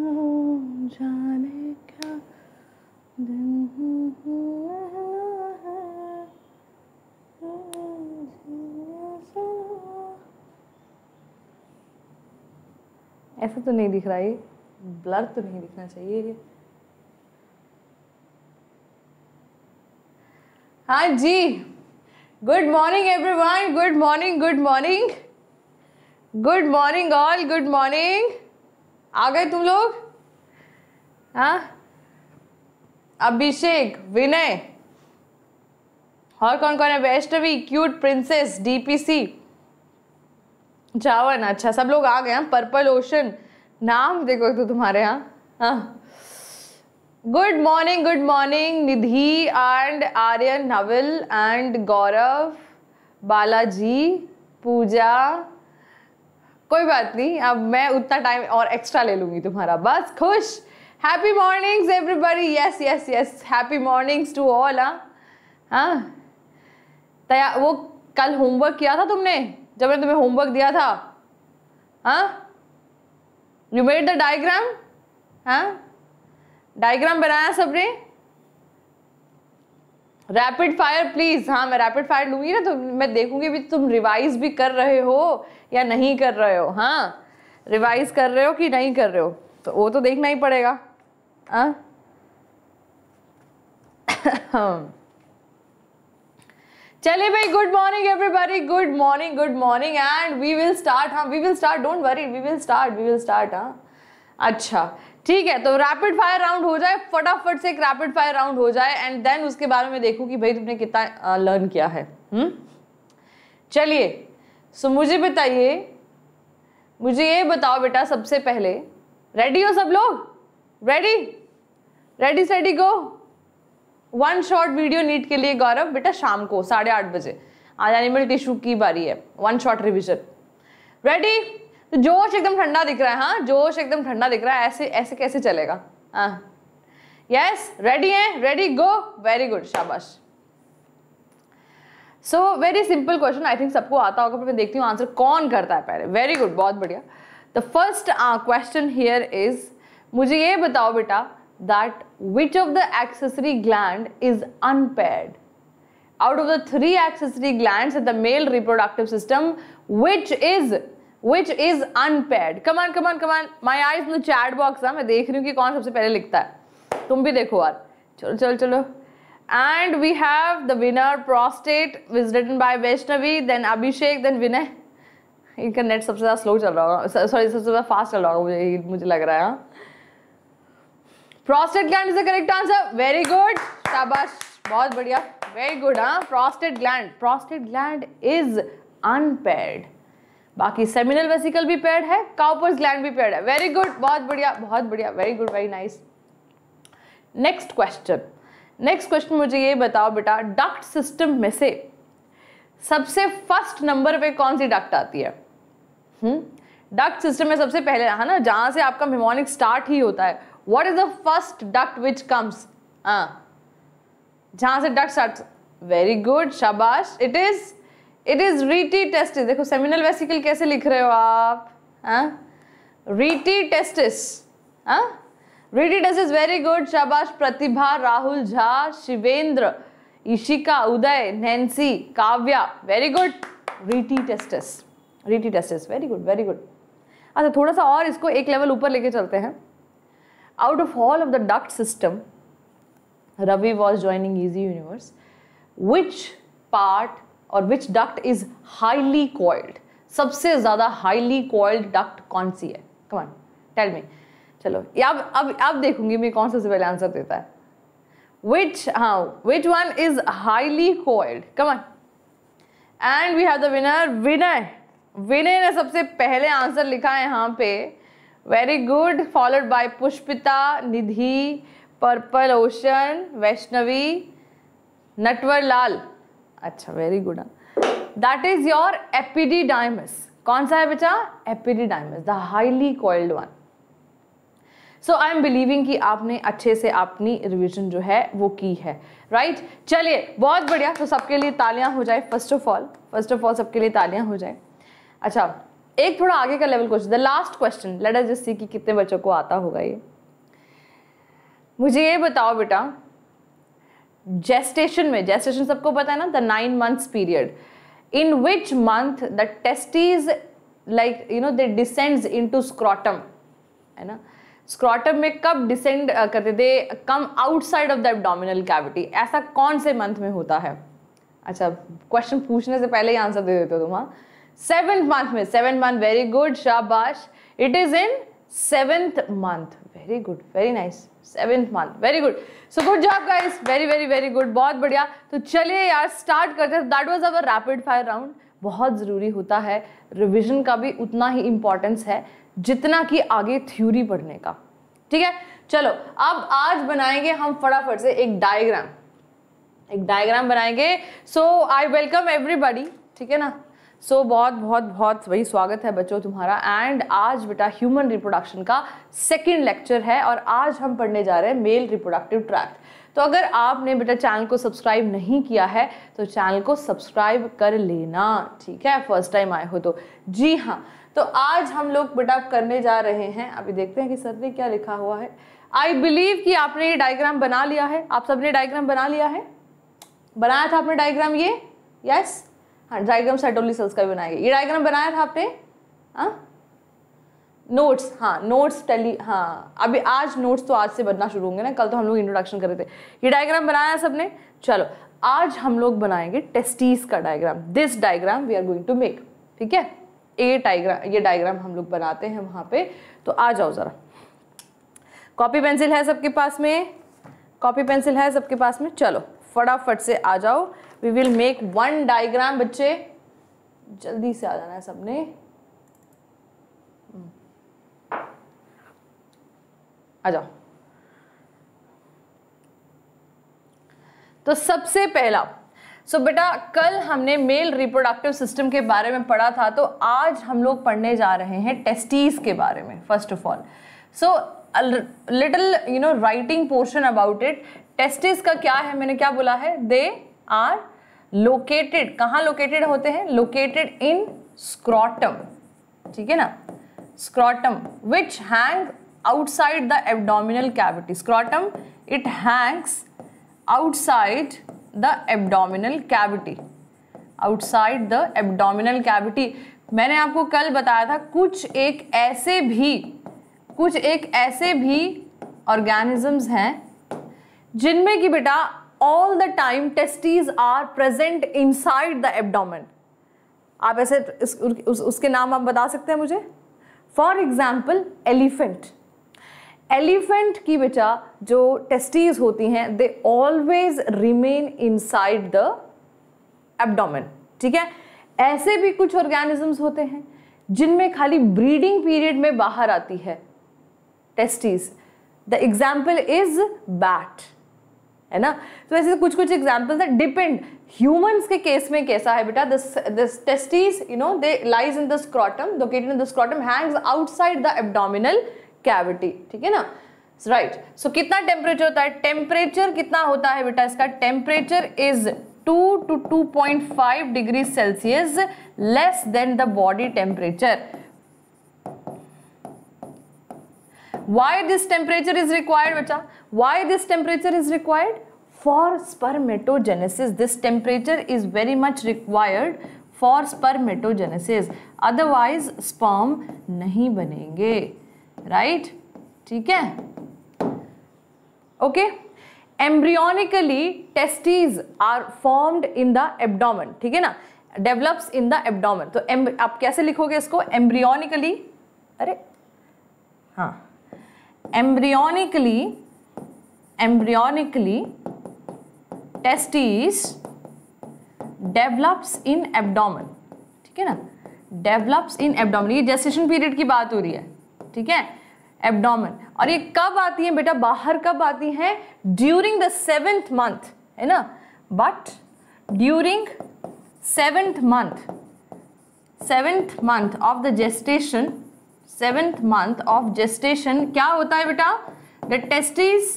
जाने क्या दिन ऐसा तो नहीं दिख रहा ये ब्लर तो नहीं दिखना चाहिए ये हाँ जी good morning everyone good morning good morning good morning all good morning आ गए तुम लोग हाँ? अभिषेक विनय और कौन कौन है वैष्णवी क्यूट प्रिंसेस डीपीसी जावन अच्छा सब लोग आ गए हैं पर्पल ओशन नाम देखो तो तुम्हारे यहाँ good morning good morning Nidhi and Aryan Naval and Gaurav Balaji Pooja कोई बात नहीं अब मैं उतना टाइम और एक्स्ट्रा ले लूँगी तुम्हारा बस खुश happy mornings everybody yes yes yes happy mornings to all हाँ हाँ तया वो कल होमवर्क किया था तुमने जब मैंने तुम्हें होमवर्क दिया था हाँ यू मेड द डायग्राम हाँ डायग्राम बनाया सबने रैपिड फायर प्लीज हाँ मैं रैपिड फायर लूंगी ना तो मैं देखूंगी भी तुम रिवाइज भी कर रहे हो या नहीं कर रहे हो हाँ रिवाइज कर रहे हो कि नहीं कर रहे हो तो वो तो देखना ही पड़ेगा हाँ? चलिए भाई good morning everybody good morning good morning and we will start हाँ we will start don't worry we will start we will start हाँ अच्छा ठीक है तो रैपिड फायर राउंड हो जाए फटाफट से एक रैपिड फायर राउंड हो जाए एंड देन उसके बारे में देखूं कि भाई तुमने कितना लर्न किया है हम्म? चलिए सो मुझे बताइए मुझे ये बताओ बेटा सबसे पहले रेडी हो सब लोग ready ready steady go one short video NEET के लिए गौरव बेटा शाम को साढ़े आठ बजे आज एनिमल टिश्यू की बारी है वन शॉर्ट रिविजन रेडी तो जोश एकदम ठंडा दिख रहा है हाँ जोश एकदम ठंडा दिख रहा है ऐसे ऐसे कैसे चलेगा यस रेडी है रेडी गो वेरी गुड शाबाश so very simple question I think सबको आता होगा मैं देखती हूँ आंसर कौन करता है पहले वेरी गुड बहुत बढ़िया the first question here is मुझे ये बताओ बेटा that which of the accessory gland is unpaired out of the three accessory gland the male reproductive system which is which is unpaired come on come on come on my eyes no chat box है मैं देख रही हूँ कि कौन सबसे पहले लिखता है तुम भी देखो यार चलो चलो चलो and we have the winner prostate was written by Vaishnavi then Abhishek then Vinay इनका नेट सबसे ज़्यादा स्लो चल रहा होगा सॉरी सबसे ज़्यादा फास्ट चल रहा होगा मुझे मुझे लग रहा है prostate gland is the correct answer very good शाबाश बहुत बढ़िया वेरी गुड हाँ prostate gland prostate gland is unpaid बाकी सेमिनल वेसिकल भी पेड है काउपर्स ग्लैंड भी पेड है वेरी गुड बहुत बढ़िया बहुत बढ़िया very good very nice next question next question मुझे ये बताओ बेटा डक्ट सिस्टम में से सबसे फर्स्ट नंबर पे कौन सी डक्ट आती है डक्ट सिस्टम हम्म? में सबसे पहले है ना जहां से आपका मेमोनिक स्टार्ट ही होता है what is the first duct which comes जहां से डक्ट स्टार्ट वेरी गुड शाबाश it is it is rete testis देखो सेमिनल वेसिकल कैसे लिख रहे हो आप rete testis rete testis very good शाबाश Pratibha Rahul Jha Shivendra Ishika Uday Nancy Kavya very good rete testis rete testis very good very good अच्छा थोड़ा सा और इसको एक लेवल ऊपर लेके चलते हैं out of all of the duct system Ravi was joining easy universe which part और which duct is highly coiled सबसे ज़्यादा हाईली कॉइल्ड डक्ट कौन सी है कमान टेल मी चलो अब अब अब देखूंगी मैं कौन सा से पहले आंसर देता है विच हाँ which one is highly coiled come on and we have the winner Vinay Vinay ने सबसे पहले आंसर लिखा है यहाँ पे very good followed by Pushpita Nidhi purple ocean Vaishnavi Natwar Lal अच्छा very good that is your epididymis कौन सा है बेटा epididymis the highly coiled one so I am believing कि आपने अच्छे से अपनी रिविजन जो है वो की है राइट right? चलिए बहुत बढ़िया तो सबके लिए तालियां हो जाए first of all first of all सबके लिए तालियां हो जाए अच्छा एक थोड़ा आगे का level question the last question let us just see कि कितने बच्चों को आता होगा ये मुझे ये बताओ बेटा जेस्टेशन में जेस्टेशन सबको पता है ना the nine months period in which month the testes like you know they descends to scrotum है ना स्क्रॉटम में कब डिसेंड करते they come outside of the abdominal cavity ऐसा कौन से मंथ में होता है अच्छा क्वेश्चन पूछने से पहले ही आंसर दे देते हो तुम हाँ सेवेंथ मंथ में सेवेंथ मंथ वेरी गुड शाबाश it is in seventh month very good very nice seventh month very good so good job guys very very very good बहुत बढ़िया तो चलिए यार स्टार्ट करते हैं that was our rapid fire round बहुत ज़रूरी होता है रिविजन का भी उतना ही इम्पॉर्टेंस है जितना कि आगे थ्योरी पढ़ने का ठीक है चलो अब आज बनाएंगे हम फटाफट से एक डायग्राम एक डायग्राम बनाएंगे सो आई वेलकम एवरीबॉडी ठीक है ना सो so, बहुत बहुत बहुत वही स्वागत है बच्चों तुम्हारा एंड आज बेटा ह्यूमन रिप्रोडक्शन का सेकेंड लेक्चर है और आज हम पढ़ने जा रहे हैं मेल रिप्रोडक्टिव ट्रैक्ट तो अगर आपने बेटा चैनल को सब्सक्राइब नहीं किया है तो चैनल को सब्सक्राइब कर लेना ठीक है फर्स्ट टाइम आए हो तो जी हाँ तो आज हम लोग बेटा करने जा रहे हैं अभी देखते हैं कि सर ने क्या लिखा हुआ है आई बिलीव कि आपने ये डायग्राम बना लिया है आप सबने डायग्राम बना लिया है बनाया था आपने डायग्राम ये यस yes? हाँ डायग्राम साइटोली सेल्स का भी बनाया गया ये डायग्राम बनाया था आपने हाँ नोट्स हाँ नोट्स टेली हाँ अभी आज नोट्स तो आज से बनना शुरू होंगे ना कल तो हम लोग इंट्रोडक्शन कर रहे थे ये डायग्राम बनाया सबने चलो आज हम लोग बनाएंगे टेस्टीज का diagram this diagram we are going to make ठीक है ए डायग्राम ये डायग्राम हम लोग बनाते हैं वहाँ पे तो आ जाओ ज़रा कॉपी पेंसिल है सबके पास में कॉपी पेंसिल है सबके पास में चलो फटाफट से आ जाओ we will make one diagram बच्चे जल्दी से आ जाना है सबने हम्म। आ जाओ तो सबसे पहला सो so, बेटा कल हमने मेल रिप्रोडक्टिव सिस्टम के बारे में पढ़ा था तो आज हम लोग पढ़ने जा रहे हैं टेस्टीज के बारे में first of all so little you know writing portion about it testis का क्या है मैंने क्या बोला है दे आर लोकेटेड कहाँ लोकेटेड होते हैं लोकेटेड इन स्क्रॉटम ठीक है ना scrotum which hang outside the abdominal cavity scrotum it hangs outside the abdominal cavity outside the abdominal cavity मैंने आपको कल बताया था कुछ एक ऐसे भी कुछ एक ऐसे भी ऑर्गेनिजम्स हैं जिनमें कि बेटा all the time testes are present inside the abdomen आप ऐसे उस, उस, उसके नाम आप बता सकते हैं मुझे फॉर एग्जाम्पल एलिफेंट एलिफेंट की बेटा जो टेस्टीज होती हैं they always remain inside the abdomen ठीक है ऐसे भी कुछ ऑर्गेनिजम्स होते हैं जिनमें खाली ब्रीडिंग पीरियड में बाहर आती है testes the example is bat है ना तो ऐसे कुछ कुछ एग्जाम्पल्स है डिपेंड ह्यूमंस के केस में कैसा है बेटा this this testis you know they lies in the scrotum located in the scrotum hangs outside the abdominal cavity ठीक है ना राइट right. सो so, कितना टेम्परेचर होता है टेम्परेचर कितना होता है बेटा इसका temperature is 2 two 2.5 degree Celsius less than the body temperature why this temperature is required बेटा why this temperature is required for spermatogenesis this temperature is very much required for spermatogenesis otherwise sperm नहीं बनेंगे right ठीक है okay embryonically testes are formed in the abdomen ठीक है ना develops in the abdomen तो आप कैसे लिखोगे इसको embryonically अरे हाँ embryonically embryonically testes develops in abdomen ठीक है ना डेवलप्स इन एब्डोमेन ये जेस्टेशन पीरियड की बात हो रही है ठीक है एब्डोमेन और ये कब आती है बेटा बाहर कब आती है ड्यूरिंग द सेवेंथ मंथ है ना but during seventh month seventh month of the gestation seventh month of gestation क्या होता है बेटा the testes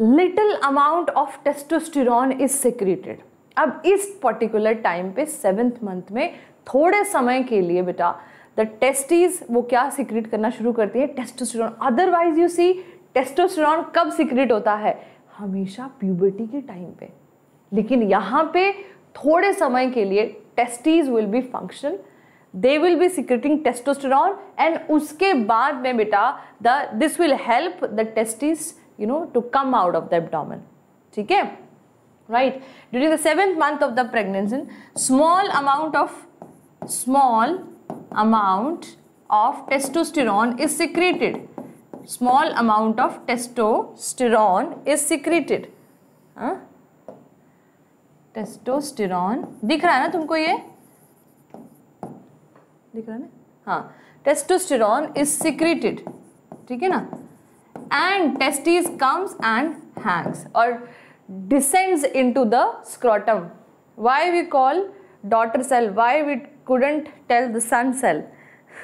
little amount of testosterone is secreted अब इस पर्टिकुलर टाइम पे सेवेंथ मंथ में थोड़े समय के लिए बेटा द टेस्टीज वो क्या सिक्रिट करना शुरू करती है testosterone otherwise you see testosterone कब सिक्रीट होता है हमेशा प्यूबर्टी के टाइम पे लेकिन यहाँ पे थोड़े समय के लिए testes will be function they will be secreting testosterone and उसके बाद में बेटा the this will help the testes you know to come out of the abdomen ठीक है right during the seventh month of the pregnancy small amount of small amount of testosterone is secreted small amount of testosterone is secreted testosterone दिख रहा है ना तुमको ये दिख रहा है ना हाँ टेस्टोस्टिरोन इज सिक्रेटेड ठीक है ना and testes comes and hangs or descends into the scrotum. Why we call daughter cell? Why we couldn't tell the son cell?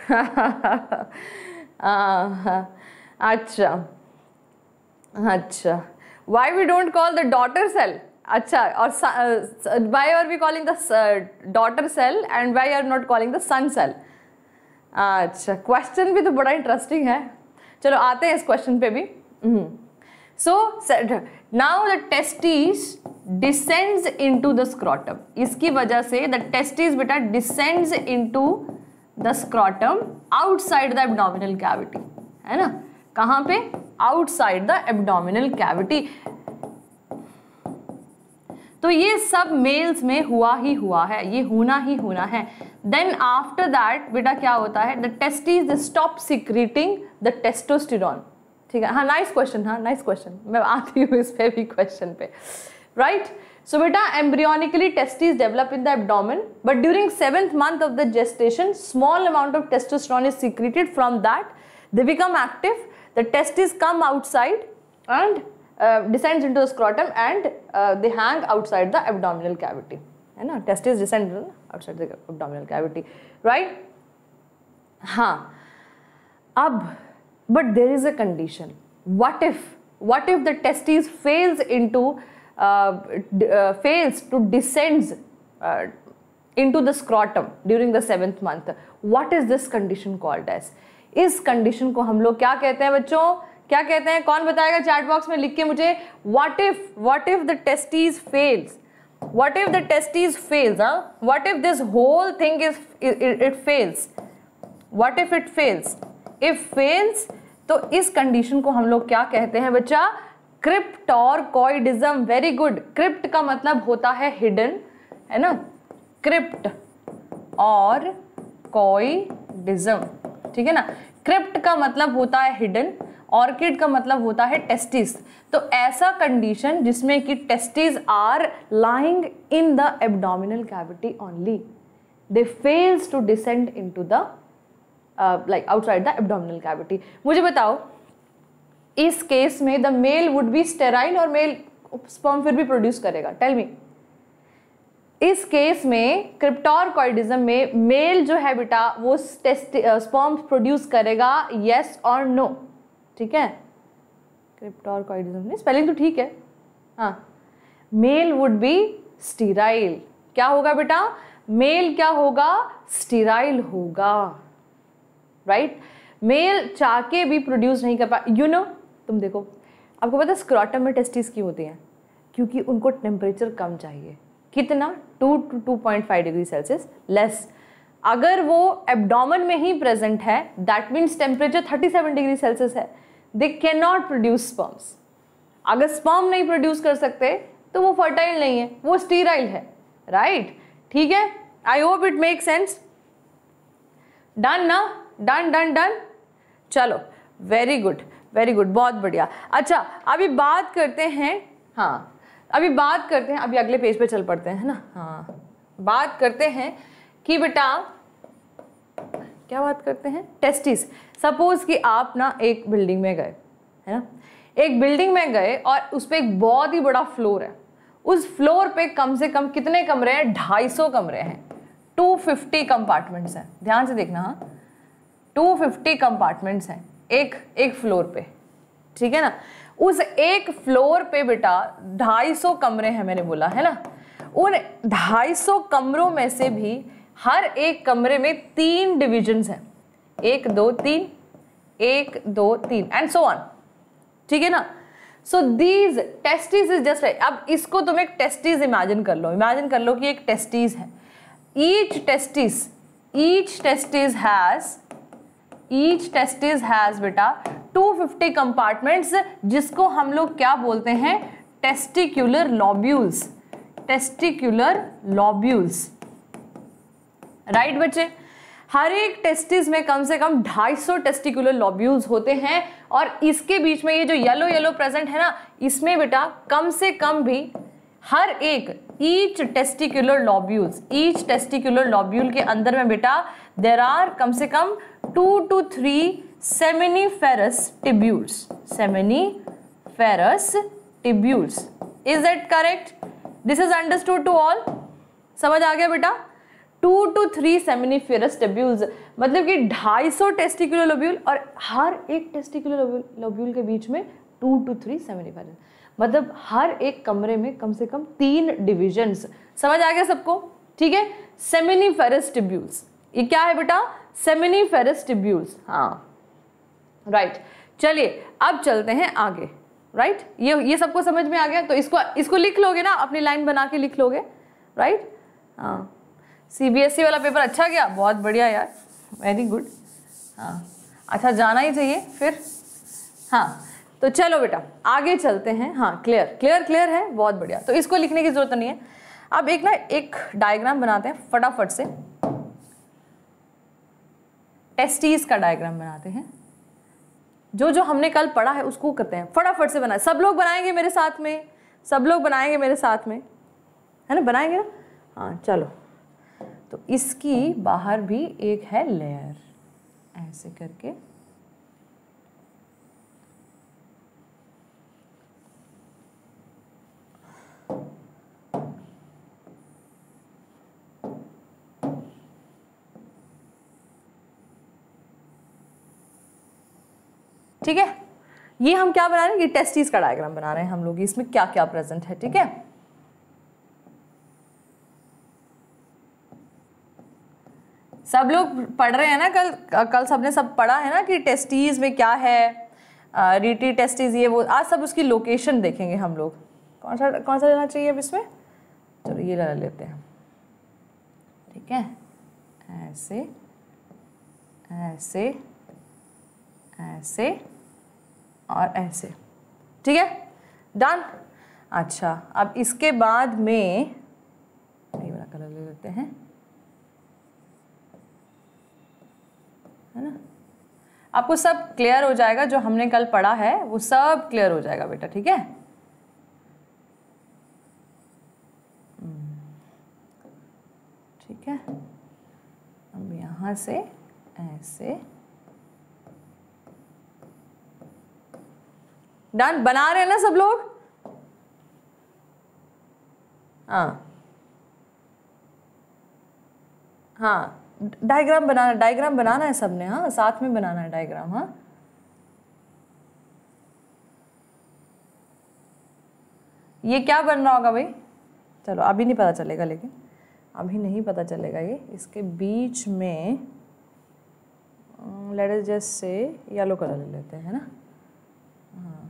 अच्छा अच्छा why we don't call the daughter cell? Acha, or uh, why are we calling the uh, daughter cell and why are not calling the son cell? अच्छा question भी तो बड़ा interesting है चलो आते हैं इस क्वेश्चन पे भी so now the testis descends into the scrotum इसकी वजह से द टेस्टिस बेटा descends into the scrotum outside the abdominal cavity है ना कहाँ पे आउटसाइड द एबडोमिनल कैविटी तो ये सब मेल्स में हुआ ही हुआ है ये होना ही होना है देन आफ्टर दैट बेटा क्या होता है the testis stop secreting the testosterone ठीक है हाँ नाइस क्वेश्चन हाँ नाइस क्वेश्चन मैं आती हूँ इस पे भी क्वेश्चन पे राइट सो बेटा embryonically is develop in the abdomen but during seventh month of the gestation small amount of testosterone is from that they become active the testis come outside and Uh, descends into the scrotum and uh, they hang outside the abdominal cavity. You know, testes descend outside the abdominal cavity, right? Huh. Ab, but there is a condition. What if? What if the testes fails into uh, uh fails to descends uh, into the scrotum during the seventh month? What is this condition called as? Is condition ko hamlo लोग क्या कहते हैं क्या कहते हैं कौन बताएगा chat box में लिख के मुझे what if what if the testes fails what if the testes fails what if this whole thing is it fails what if it fails if fails तो इस कंडीशन को हम लोग क्या कहते हैं बच्चा क्रिप्ट और कॉइडिज्म वेरी गुड क्रिप्ट का मतलब होता है हिडन है ना क्रिप्ट और कॉइडिज्म ठीक है ना क्रिप्ट का मतलब होता है हिडन ऑर्किड का मतलब होता है टेस्टिस तो ऐसा कंडीशन जिसमें कि testis are lying in the abdominal cavity only they fails to descend in to the like outside the abdominal cavity मुझे बताओ इस केस में the male would be sterile और मेल स्पर्म फिर भी प्रोड्यूस करेगा टेल मी इस case में क्रिप्टोरकॉइडिज्म में मेल जो है बेटा वो टेस्ट स्पर्म प्रोड्यूस करेगा येस और नो ठीक है क्रिप्टोरकॉइडिज्म नहीं स्पेलिंग तो ठीक है हाँ मेल वुड बी स्टीराइल क्या होगा बेटा मेल क्या होगा स्टीराइल होगा राइट मेल चाह के भी प्रोड्यूस नहीं कर पा यू नो तुम देखो आपको पता स्क्रॉटम में टेस्टिस क्यों होती हैं क्योंकि उनको टेम्परेचर कम चाहिए कितना two two two point five degree Celsius less अगर वो एबडोमन में ही प्रेजेंट है that means temperature 37 degree Celsius है they can not produce sperms अगर स्पर्म नहीं प्रोड्यूस कर सकते तो वो फर्टाइल नहीं है वो स्टीराइल है राइट right? ठीक है I hope it make sense done ना डन डन डन चलो वेरी गुड वेरी गुड बहुत बढ़िया अच्छा अभी बात करते हैं हाँ अभी बात करते हैं अभी अगले पेज पे चल पड़ते हैं ना हाँ बात करते हैं कि बेटा क्या बात करते हैं टेस्टिस सपोज कि आप ना एक बिल्डिंग में गए है ना एक बिल्डिंग में गए और उस पर एक बहुत ही बड़ा फ्लोर है उस फ्लोर पे कम से कम कितने कमरे हैं ढाई सौ कमरे हैं टू फिफ्टी कंपार्टमेंट्स हैं ध्यान से देखना हाँ टू फिफ्टी कंपार्टमेंट्स हैं एक एक फ्लोर पे ठीक है ना उस एक फ्लोर पे बेटा ढाई सौ कमरे हैं मैंने बोला है ना उन ढाई सौ कमरों में से भी हर एक कमरे में तीन डिविजन है एक दो तीन एक दो तीन एंड सो ऑन ठीक है ना so these testis is just अब इसको तुम एक टेस्टिस इमेजिन कर लो इमेजिन कर लो कि एक टेस्टिस है each testis each testis has each testis has बेटा 250 कंपार्टमेंट्स जिसको हम लोग क्या बोलते हैं testicular lobules testicular lobules right बच्चे हर एक टेस्टिस में कम से कम 250 टेस्टिकुलर लॉब्यूल्स होते हैं और इसके बीच में ये जो येलो येलो प्रेजेंट है ना इसमें बेटा कम से कम भी हर एक each testicular lobules each testicular lobule के अंदर में बेटा देर आर कम से कम two to three seminiferous tubules फेरस tubules is that correct this is understood to all समझ आ गया बेटा two to three seminiferous tubules मतलब कि ढाई सौ टेस्टिकुलर लोब्यूल और हर एक टेस्टिकुलर लोब्यूल के बीच में टू टू थ्री सेमिनिफेरस मतलब हर एक कमरे में कम से कम तीन डिविजन्स समझ आ गया सबको ठीक है सेमिनिफेरस टिब्यूल्स ये क्या है बेटा सेमिनिफेरस टिब्यूल्स हाँ राइट चलिए अब चलते हैं आगे राइट ये ये सबको समझ में आ गया तो इसको इसको लिख लोगे ना अपनी लाइन बना के लिख लोगे राइट हाँ सीबीएसई e वाला पेपर अच्छा गया बहुत बढ़िया यार वेरी गुड हाँ अच्छा जाना ही चाहिए फिर हाँ तो चलो बेटा आगे चलते हैं हाँ क्लियर क्लियर क्लियर है बहुत बढ़िया तो इसको लिखने की ज़रूरत नहीं है अब एक ना एक डायग्राम बनाते हैं फटाफट से टेस्टीज का डायग्राम बनाते हैं जो जो हमने कल पढ़ा है उसको करते हैं फटाफट से बनाए सब लोग बनाएंगे मेरे साथ में सब लोग बनाएंगे मेरे साथ में है ना बनाएंगे ना हाँ चलो तो इसकी बाहर भी एक है लेयर ऐसे करके ठीक है ये हम क्या बना रहे हैं ये टेस्टीज का डायग्राम बना रहे हैं हम लोग इसमें क्या क्या प्रेजेंट है ठीक है सब लोग पढ़ रहे हैं ना कल कल सबने सब पढ़ा है ना कि टेस्टीज में क्या है रीटी टेस्टीज ये वो आज सब उसकी लोकेशन देखेंगे हम लोग कौन सा कौन सा लेना चाहिए अब इसमें चलो ये लगा लेते हैं ठीक है ऐसे ऐसे ऐसे और ऐसे ठीक है डन अच्छा अब इसके बाद में ये वाला कलर ले लेते हैं है ना आपको सब क्लियर हो जाएगा जो हमने कल पढ़ा है वो सब क्लियर हो जाएगा बेटा ठीक है हम्म। ठीक है अब यहां से ऐसे डन बना रहे हैं ना सब लोग हाँ हाँ डायग्राम बनाना डायग्राम बनाना है सबने हाँ साथ में बनाना है डायग्राम हाँ ये क्या बन रहा होगा भाई चलो अभी नहीं पता चलेगा लेकिन अभी नहीं पता चलेगा ये इसके बीच में लेट जस्ट से येलो कलर ले लेते हैं ना हाँ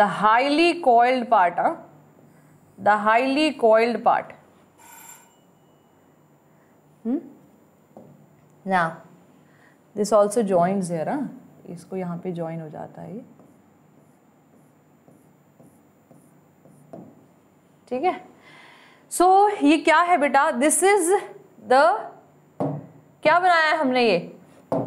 the highly coiled part huh? the highly coiled part hmm? now this also joins here huh? इसको यहाँ पे join हो जाता है ये ठीक है सो so, ये क्या है बेटा दिस इज द क्या बनाया है हमने ये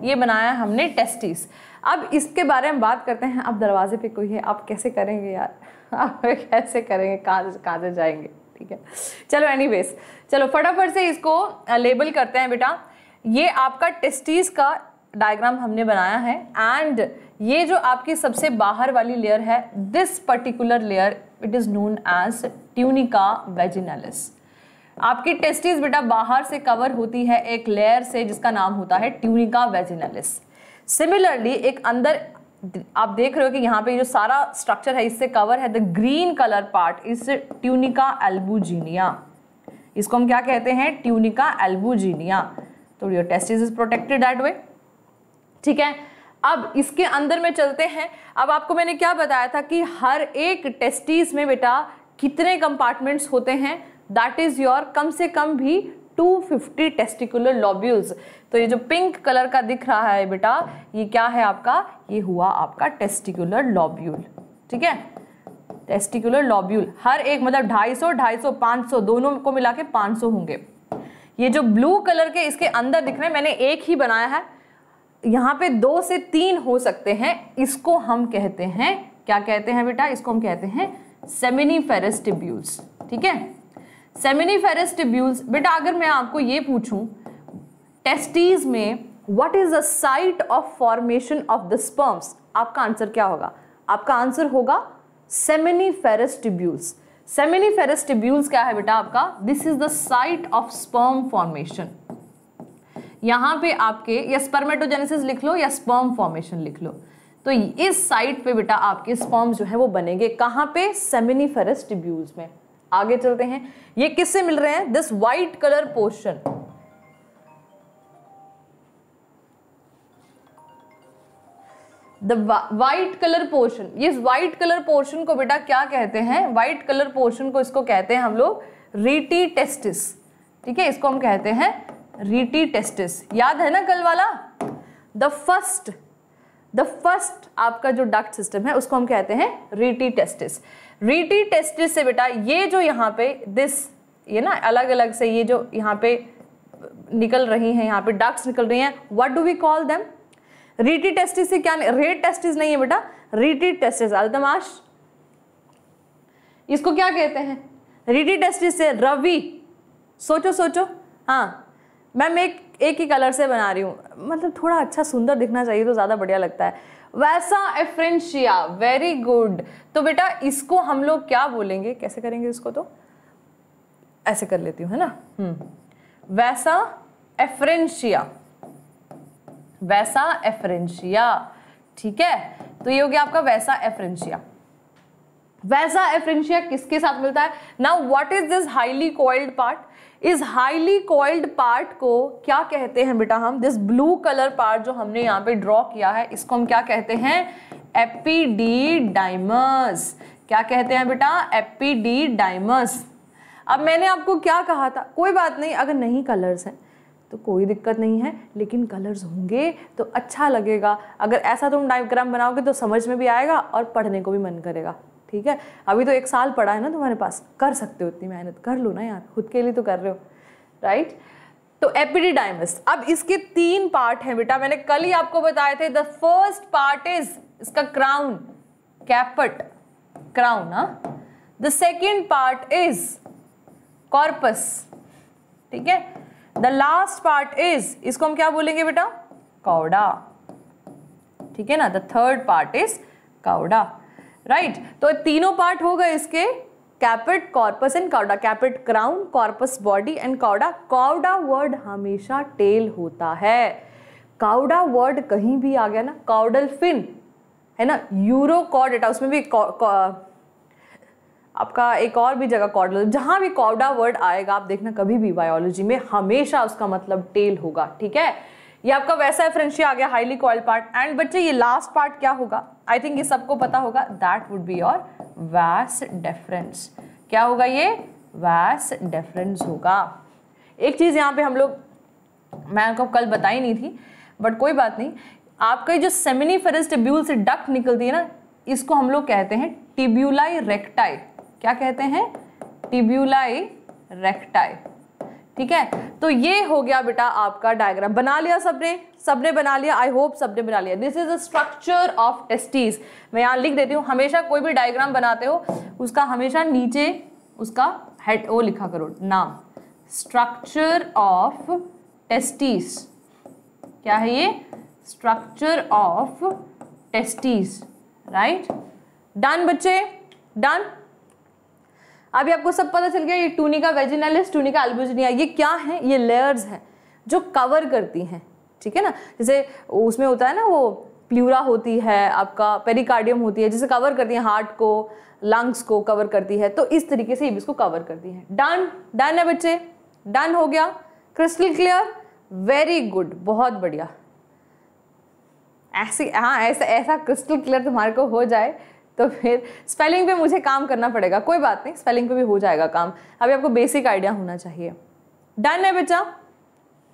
ये बनाया है हमने टेस्टिस अब इसके बारे में बात करते हैं अब दरवाजे पे कोई है आप कैसे करेंगे यार आप कैसे करेंगे कहाँ कहाँ जाएंगे ठीक है चलो एनी चलो फटाफट से इसको लेबल करते हैं बेटा ये आपका टेस्टीज का डायग्राम हमने बनाया है एंड ये जो आपकी सबसे बाहर वाली लेयर है this particular layer it is known as tunica vaginalis आपकी टेस्टिस बेटा बाहर से कवर होती है एक लेयर से जिसका नाम होता है ट्यूनिका वेजिनलिस सिमिलरली एक अंदर आप देख रहे हो कि यहाँ पे जो सारा स्ट्रक्चर है इससे कवर है the green colour part is tunica albuginea इसको हम क्या कहते हैं ट्यूनिका एल्बुजीनिया तो your testis protected that way ठीक है अब इसके अंदर में चलते हैं अब आपको मैंने क्या बताया था कि हर एक टेस्टिस में बेटा कितने कंपार्टमेंट्स होते हैं दैट इज़ योर कम से कम भी 250 टेस्टिकुलर लॉब्यूल्स तो ये जो पिंक कलर का दिख रहा है बेटा ये क्या है आपका ये हुआ आपका टेस्टिकुलर लॉब्यूल ठीक है टेस्टिकुलर लॉब्यूल हर एक मतलब 250 250 500 दोनों को मिला के सौ होंगे ये जो ब्लू कलर के इसके अंदर दिख रहे हैं मैंने एक ही बनाया है यहाँ पे दो से तीन हो सकते हैं इसको हम कहते हैं क्या कहते हैं बेटा इसको हम कहते हैं सेमिनी फेरेस्टिब्यूल्स ठीक है सेमिनीफेरस ट्यूब्यूल्स बेटा अगर मैं आपको ये पूछूं टेस्टीज में what is the site of formation of the sperms आपका आंसर क्या होगा आपका आंसर होगा सेमिनीफेरस ट्यूब्यूल्स सेमिनीफेरस ट्यूब्यूल्स क्या है बेटा आपका this is the site of sperm formation यहां पे आपके या स्पर्मेटोजेनेसिस लिख लो या स्पर्म फॉर्मेशन लिख लो तो इस साइट पे बेटा आपके स्पर्म्स जो है वो बनेंगे कहां पे सेमिनीफेरस ट्यूब्यूल्स में आगे चलते हैं ये किससे मिल रहे हैं this white colour portion the white colour portion ये वाइट कलर पोर्शन को बेटा क्या कहते हैं व्हाइट कलर पोर्शन को इसको कहते हैं हम लोग रीटी टेस्टिस ठीक है इसको हम कहते हैं रीटी टेस्टिस याद है ना कल वाला द फर्स्ट द फर्स्ट आपका जो डक्ट सिस्टम है उसको हम कहते हैं रीटी टेस्टिस रीटी टेस्टिस से बेटा ये जो यहाँ पे दिस ये ना अलग अलग से ये जो यहाँ पे निकल रही हैं यहाँ पे डक्स निकल रही हैं what do we call them rete testis से क्या रेड टेस्टिस नहीं है बेटा रीटी टेस्टिस अल्तमाश इसको क्या कहते हैं रीटी टेस्टिस से रवि सोचो सोचो हाँ मैम एक एक ही कलर से बना रही हूँ मतलब थोड़ा अच्छा सुंदर दिखना चाहिए तो ज़्यादा बढ़िया लगता है वैसा एफ्रेंशिया वेरी गुड तो बेटा इसको हम लोग क्या बोलेंगे कैसे करेंगे इसको तो ऐसे कर लेती हूं है ना हम्म। वैसा एफ्रेंशिया वैसा एफ्रेंशिया ठीक है तो ये हो गया आपका वैसा एफ्रेंशिया वैसा एफ्रेंशिया किसके साथ मिलता है now what is this highly coiled part इस हाईली कॉइल्ड पार्ट को क्या कहते हैं बेटा हम दिस ब्लू कलर पार्ट जो हमने यहाँ पे ड्रॉ किया है इसको हम क्या कहते हैं डायमस क्या कहते हैं बेटा डायमस अब मैंने आपको क्या कहा था कोई बात नहीं अगर नहीं कलर्स हैं तो कोई दिक्कत नहीं है लेकिन कलर्स होंगे तो अच्छा लगेगा अगर ऐसा तुम डायग्राम बनाओगे तो समझ में भी आएगा और पढ़ने को भी मन करेगा ठीक है अभी तो एक साल पड़ा है ना तुम्हारे पास कर सकते हो इतनी मेहनत कर लो ना यार खुद के लिए तो कर रहे हो राइट तो एपिडिडाइमस अब इसके तीन पार्ट हैं बेटा मैंने कल ही आपको बताए थे द फर्स्ट पार्ट इज इसका crown caput crown the second part is corpus ठीक है द लास्ट पार्ट इज इसको हम क्या बोलेंगे बेटा कौड़ा ठीक है ना the third part is cauda right right? तो तीनों पार्ट हो गए इसके caput corpus and cauda caput crown corpus body and cauda cauda word हमेशा टेल होता है काउडा वर्ड कहीं भी आ गया ना काउडल फिन है ना यूरो उसमें भी कौ, कौ, आपका एक और भी जगह कॉडल जहां भी कॉडा वर्ड आएगा आप देखना कभी भी बायोलॉजी में हमेशा उसका मतलब टेल होगा ठीक है ये आपका वैसा एफरेंशिया आ गया हाईली कॉयल पार्ट एंड बच्चे ये लास्ट पार्ट क्या होगा आई थिंक ये सबको पता होगा that would be your vas deferens क्या होगा ये वैस डेफरेंस होगा एक चीज़ यहाँ पे हम लोग मैं आपको कल बताई नहीं थी बट कोई बात नहीं आपका जो सेमिनीफेरस टिब्यूल से डक निकलती है ना इसको हम लोग कहते हैं टिब्यूलाई रेक्टाई क्या कहते हैं टिब्यूलाई रेक्टाई ठीक है तो ये हो गया बेटा आपका डायग्राम बना लिया सबने सबने बना लिया आई होप सबने बना लिया this is the structure of testes मैं यहाँ लिख देती हूँ हमेशा कोई भी डायग्राम बनाते हो उसका हमेशा नीचे उसका हेड ओ लिखा करो नाम स्ट्रक्चर ऑफ टेस्टीज क्या है ये structure of testes right done बच्चे डन अभी आपको सब पता चल गया ये टूनिका वेजिनालिस टूनिका एल्बुजनिया ये क्या है ये लेयर्स हैं जो कवर करती हैं ठीक है ना जैसे उसमें होता है ना वो प्लूरा होती है आपका पेरिकार्डियम होती है जिसे कवर करती है हार्ट को लंग्स को कवर करती है तो इस तरीके से ये भी इसको कवर करती है डन डन है बच्चे डन हो गया क्रिस्टल क्लियर वेरी गुड बहुत बढ़िया ऐसी हाँ ऐसा ऐसा क्रिस्टल क्लियर तुम्हारे को हो जाए तो फिर स्पेलिंग पे मुझे काम करना पड़ेगा कोई बात नहीं स्पेलिंग पे भी हो जाएगा काम अभी आपको बेसिक आइडिया होना चाहिए डन है बच्चा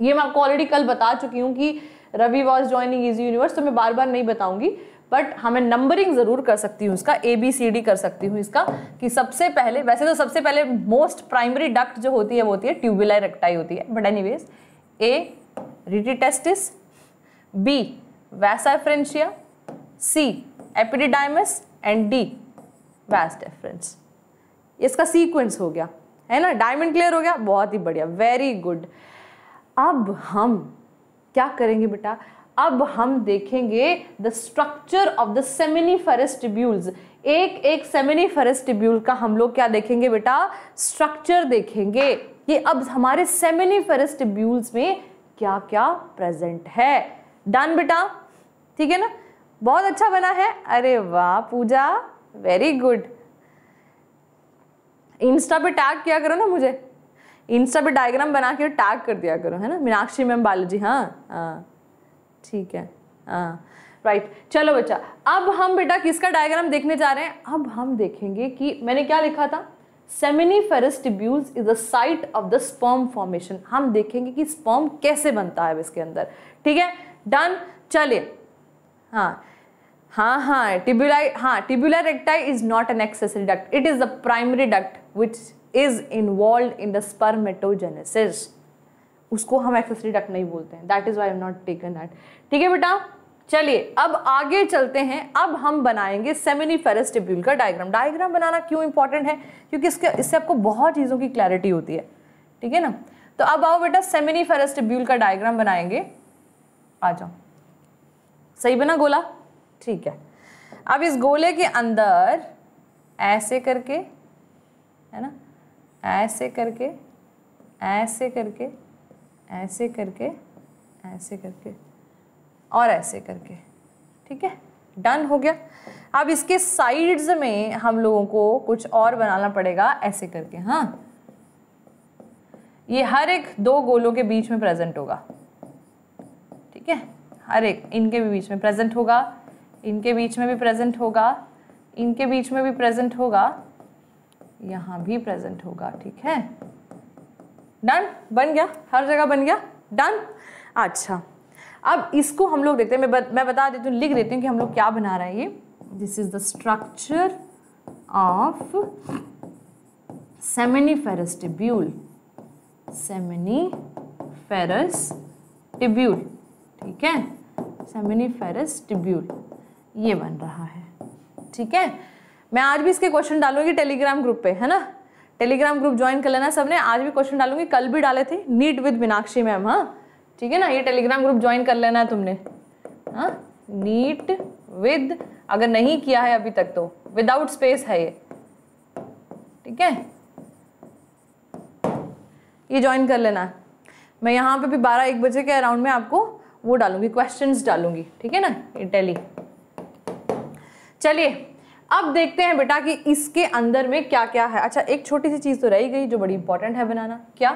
ये मैं आपको ऑलरेडी कल बता चुकी हूँ कि Ravi was joining is universe तो मैं बार बार नहीं बताऊंगी बट हाँ मैं नंबरिंग ज़रूर कर सकती हूँ इसका ए बी सी डी कर सकती हूँ इसका कि सबसे पहले वैसे तो सबसे पहले मोस्ट प्राइमरी डक्ट जो होती है वो होती है ट्यूबिलाई रेक्टाई होती है but anyways A rete testis B vasa efferentia C epididymis and D vas deferens इसका सीक्वेंस हो गया है ना डायमंड क्लियर हो गया बहुत ही बढ़िया वेरी गुड अब हम क्या करेंगे बेटा अब हम देखेंगे the structure of the semini tubules एक एक सेमिनी टिब्यूल का हम लोग क्या देखेंगे बेटा स्ट्रक्चर देखेंगे कि अब हमारे सेमिनी फेरेस्टिब्यूल्स में क्या क्या प्रेजेंट है डन बेटा ठीक है ना बहुत अच्छा बना है अरे वाह पूजा वेरी गुड इंस्टा पे टैग किया करो ना मुझे इंस्टा पे डायग्राम बना के टैग कर दिया करो है ना मीनाक्षी मैम बालाजी हाँ हाँ ठीक है हाँ राइट right. चलो बच्चा अब हम बेटा किसका डायग्राम देखने जा रहे हैं अब हम देखेंगे कि मैंने क्या लिखा था seminiferous tubules is the site of the sperm formation हम देखेंगे कि स्पर्म कैसे बनता है इसके अंदर ठीक है डन चलिए हाँ हाँ हाँ टिब्यूलाई हाँ tubula recti is not an accessory duct it is the primary duct which is involve in the spermatogenesis उसको हम एक्सेसरी डक्ट नहीं बोलते हैं that is why not taken that ठीक है बेटा चलिए अब आगे चलते हैं अब हम बनाएंगे सेमिनीफेरस टिब्यूल का डायग्राम डायग्राम बनाना क्यों इंपॉर्टेंट है क्योंकि इसके इससे आपको बहुत चीज़ों की क्लैरिटी होती है ठीक है ना तो अब आओ बेटा सेमिनीफेरस टिब्यूल का डायग्राम बनाएंगे आ जाओ सही बना गोला ठीक है अब इस गोले के अंदर ऐसे करके है ना ऐसे करके ऐसे करके ऐसे करके ऐसे करके और ऐसे करके ठीक है डन हो गया अब इसके साइड्स में हम लोगों को कुछ और बनाना पड़ेगा ऐसे करके हाँ ये हर एक दो गोलों के बीच में प्रेजेंट होगा ठीक है हर एक इनके भी बीच में प्रेजेंट होगा इनके बीच में भी प्रेजेंट होगा इनके बीच में भी प्रेजेंट होगा यहाँ भी प्रेजेंट होगा ठीक है डन बन गया हर जगह बन गया डन अच्छा अब इसको हम लोग देखते हैं मैं मैं बता देती हूँ लिख देती हूँ कि हम लोग क्या बना रहे हैं ये this is the structure of ferous tubule ferous tubule ठीक है फेरस टिब्यूल ये बन रहा है ठीक है मैं आज भी इसके क्वेश्चन डालूंगी टेलीग्राम ग्रुप पे है ना टेलीग्राम ग्रुप ज्वाइन कर लेना सबने आज भी क्वेश्चन डालूंगी कल भी डाले थे नीट विद मीनाक्षी मैम हाँ ठीक है ना ये टेलीग्राम ग्रुप ज्वाइन कर लेना है तुमने हाँ नीट विद अगर नहीं किया है अभी तक तो विदाउट स्पेस है ये ठीक है ये ज्वाइन कर लेना मैं यहाँ पे भी बारह एक बजे के अराउंड में आपको वो डालूंगी क्वेश्चंस डालूंगी ठीक है ना ये टेली चलिए अब देखते हैं बेटा कि इसके अंदर में क्या क्या है अच्छा एक छोटी सी चीज़ तो रही गई जो बड़ी इंपॉर्टेंट है बनाना क्या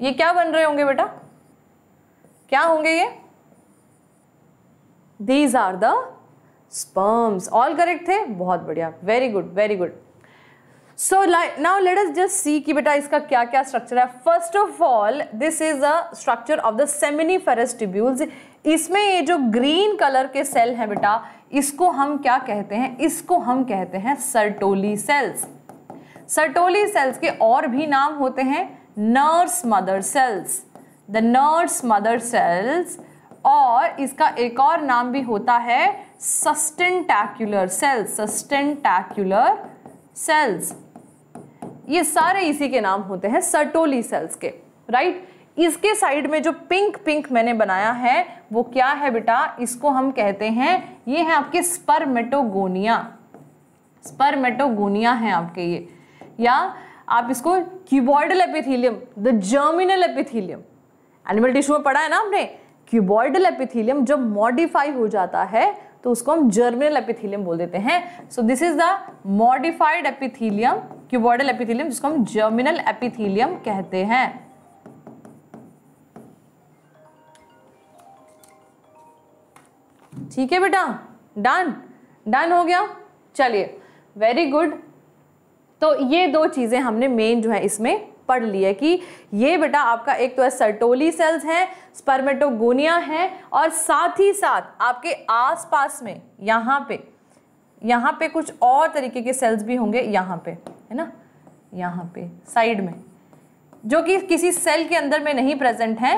ये क्या बन रहे होंगे बेटा क्या होंगे ये these are the sperms all correct थे बहुत बढ़िया very good very good so now let us just see कि बेटा इसका क्या क्या स्ट्रक्चर है first of all this is a structure of the seminiferous इसमें ये जो ग्रीन कलर के सेल है बेटा इसको हम क्या कहते हैं इसको हम कहते हैं सर्टोली सेल्स सर्टोली सेल्स के और भी नाम होते हैं nurse mother cells the nurse mother cells और इसका एक और नाम भी होता है सस्टेंटैक्यूलर सेल्स सस्टेंटैक्यूलर सेल्स ये सारे इसी के नाम होते हैं सर्टोली सेल्स के राइट इसके साइड में जो पिंक पिंक मैंने बनाया है वो क्या है बेटा इसको हम कहते हैं ये है आपके स्पर्मेटोगोनिया स्पर्मेटोगोनिया है आपके ये या आप इसको cuboidal epithelium the germinal epithelium animal tissue में पढ़ा है ना हमने क्यूबॉइडल एपिथीलियम जब मॉडिफाई हो जाता है तो उसको हम जर्मिनल एपिथीलियम बोल देते हैं so this is the modified epithelium cuboidal epithelium जिसको हम जर्मिनल एपिथीलियम कहते हैं ठीक है बेटा डन डन हो गया चलिए वेरी गुड तो ये दो चीज़ें हमने मेन जो है इसमें पढ़ ली है कि ये बेटा आपका एक तो है सर्टोली सेल्स हैं स्पर्मेटोगोनिया है और साथ ही साथ आपके आसपास में यहाँ पे यहाँ पे कुछ और तरीके के सेल्स भी होंगे यहाँ पे है ना यहाँ पे साइड में जो कि किसी सेल के अंदर में नहीं प्रेजेंट है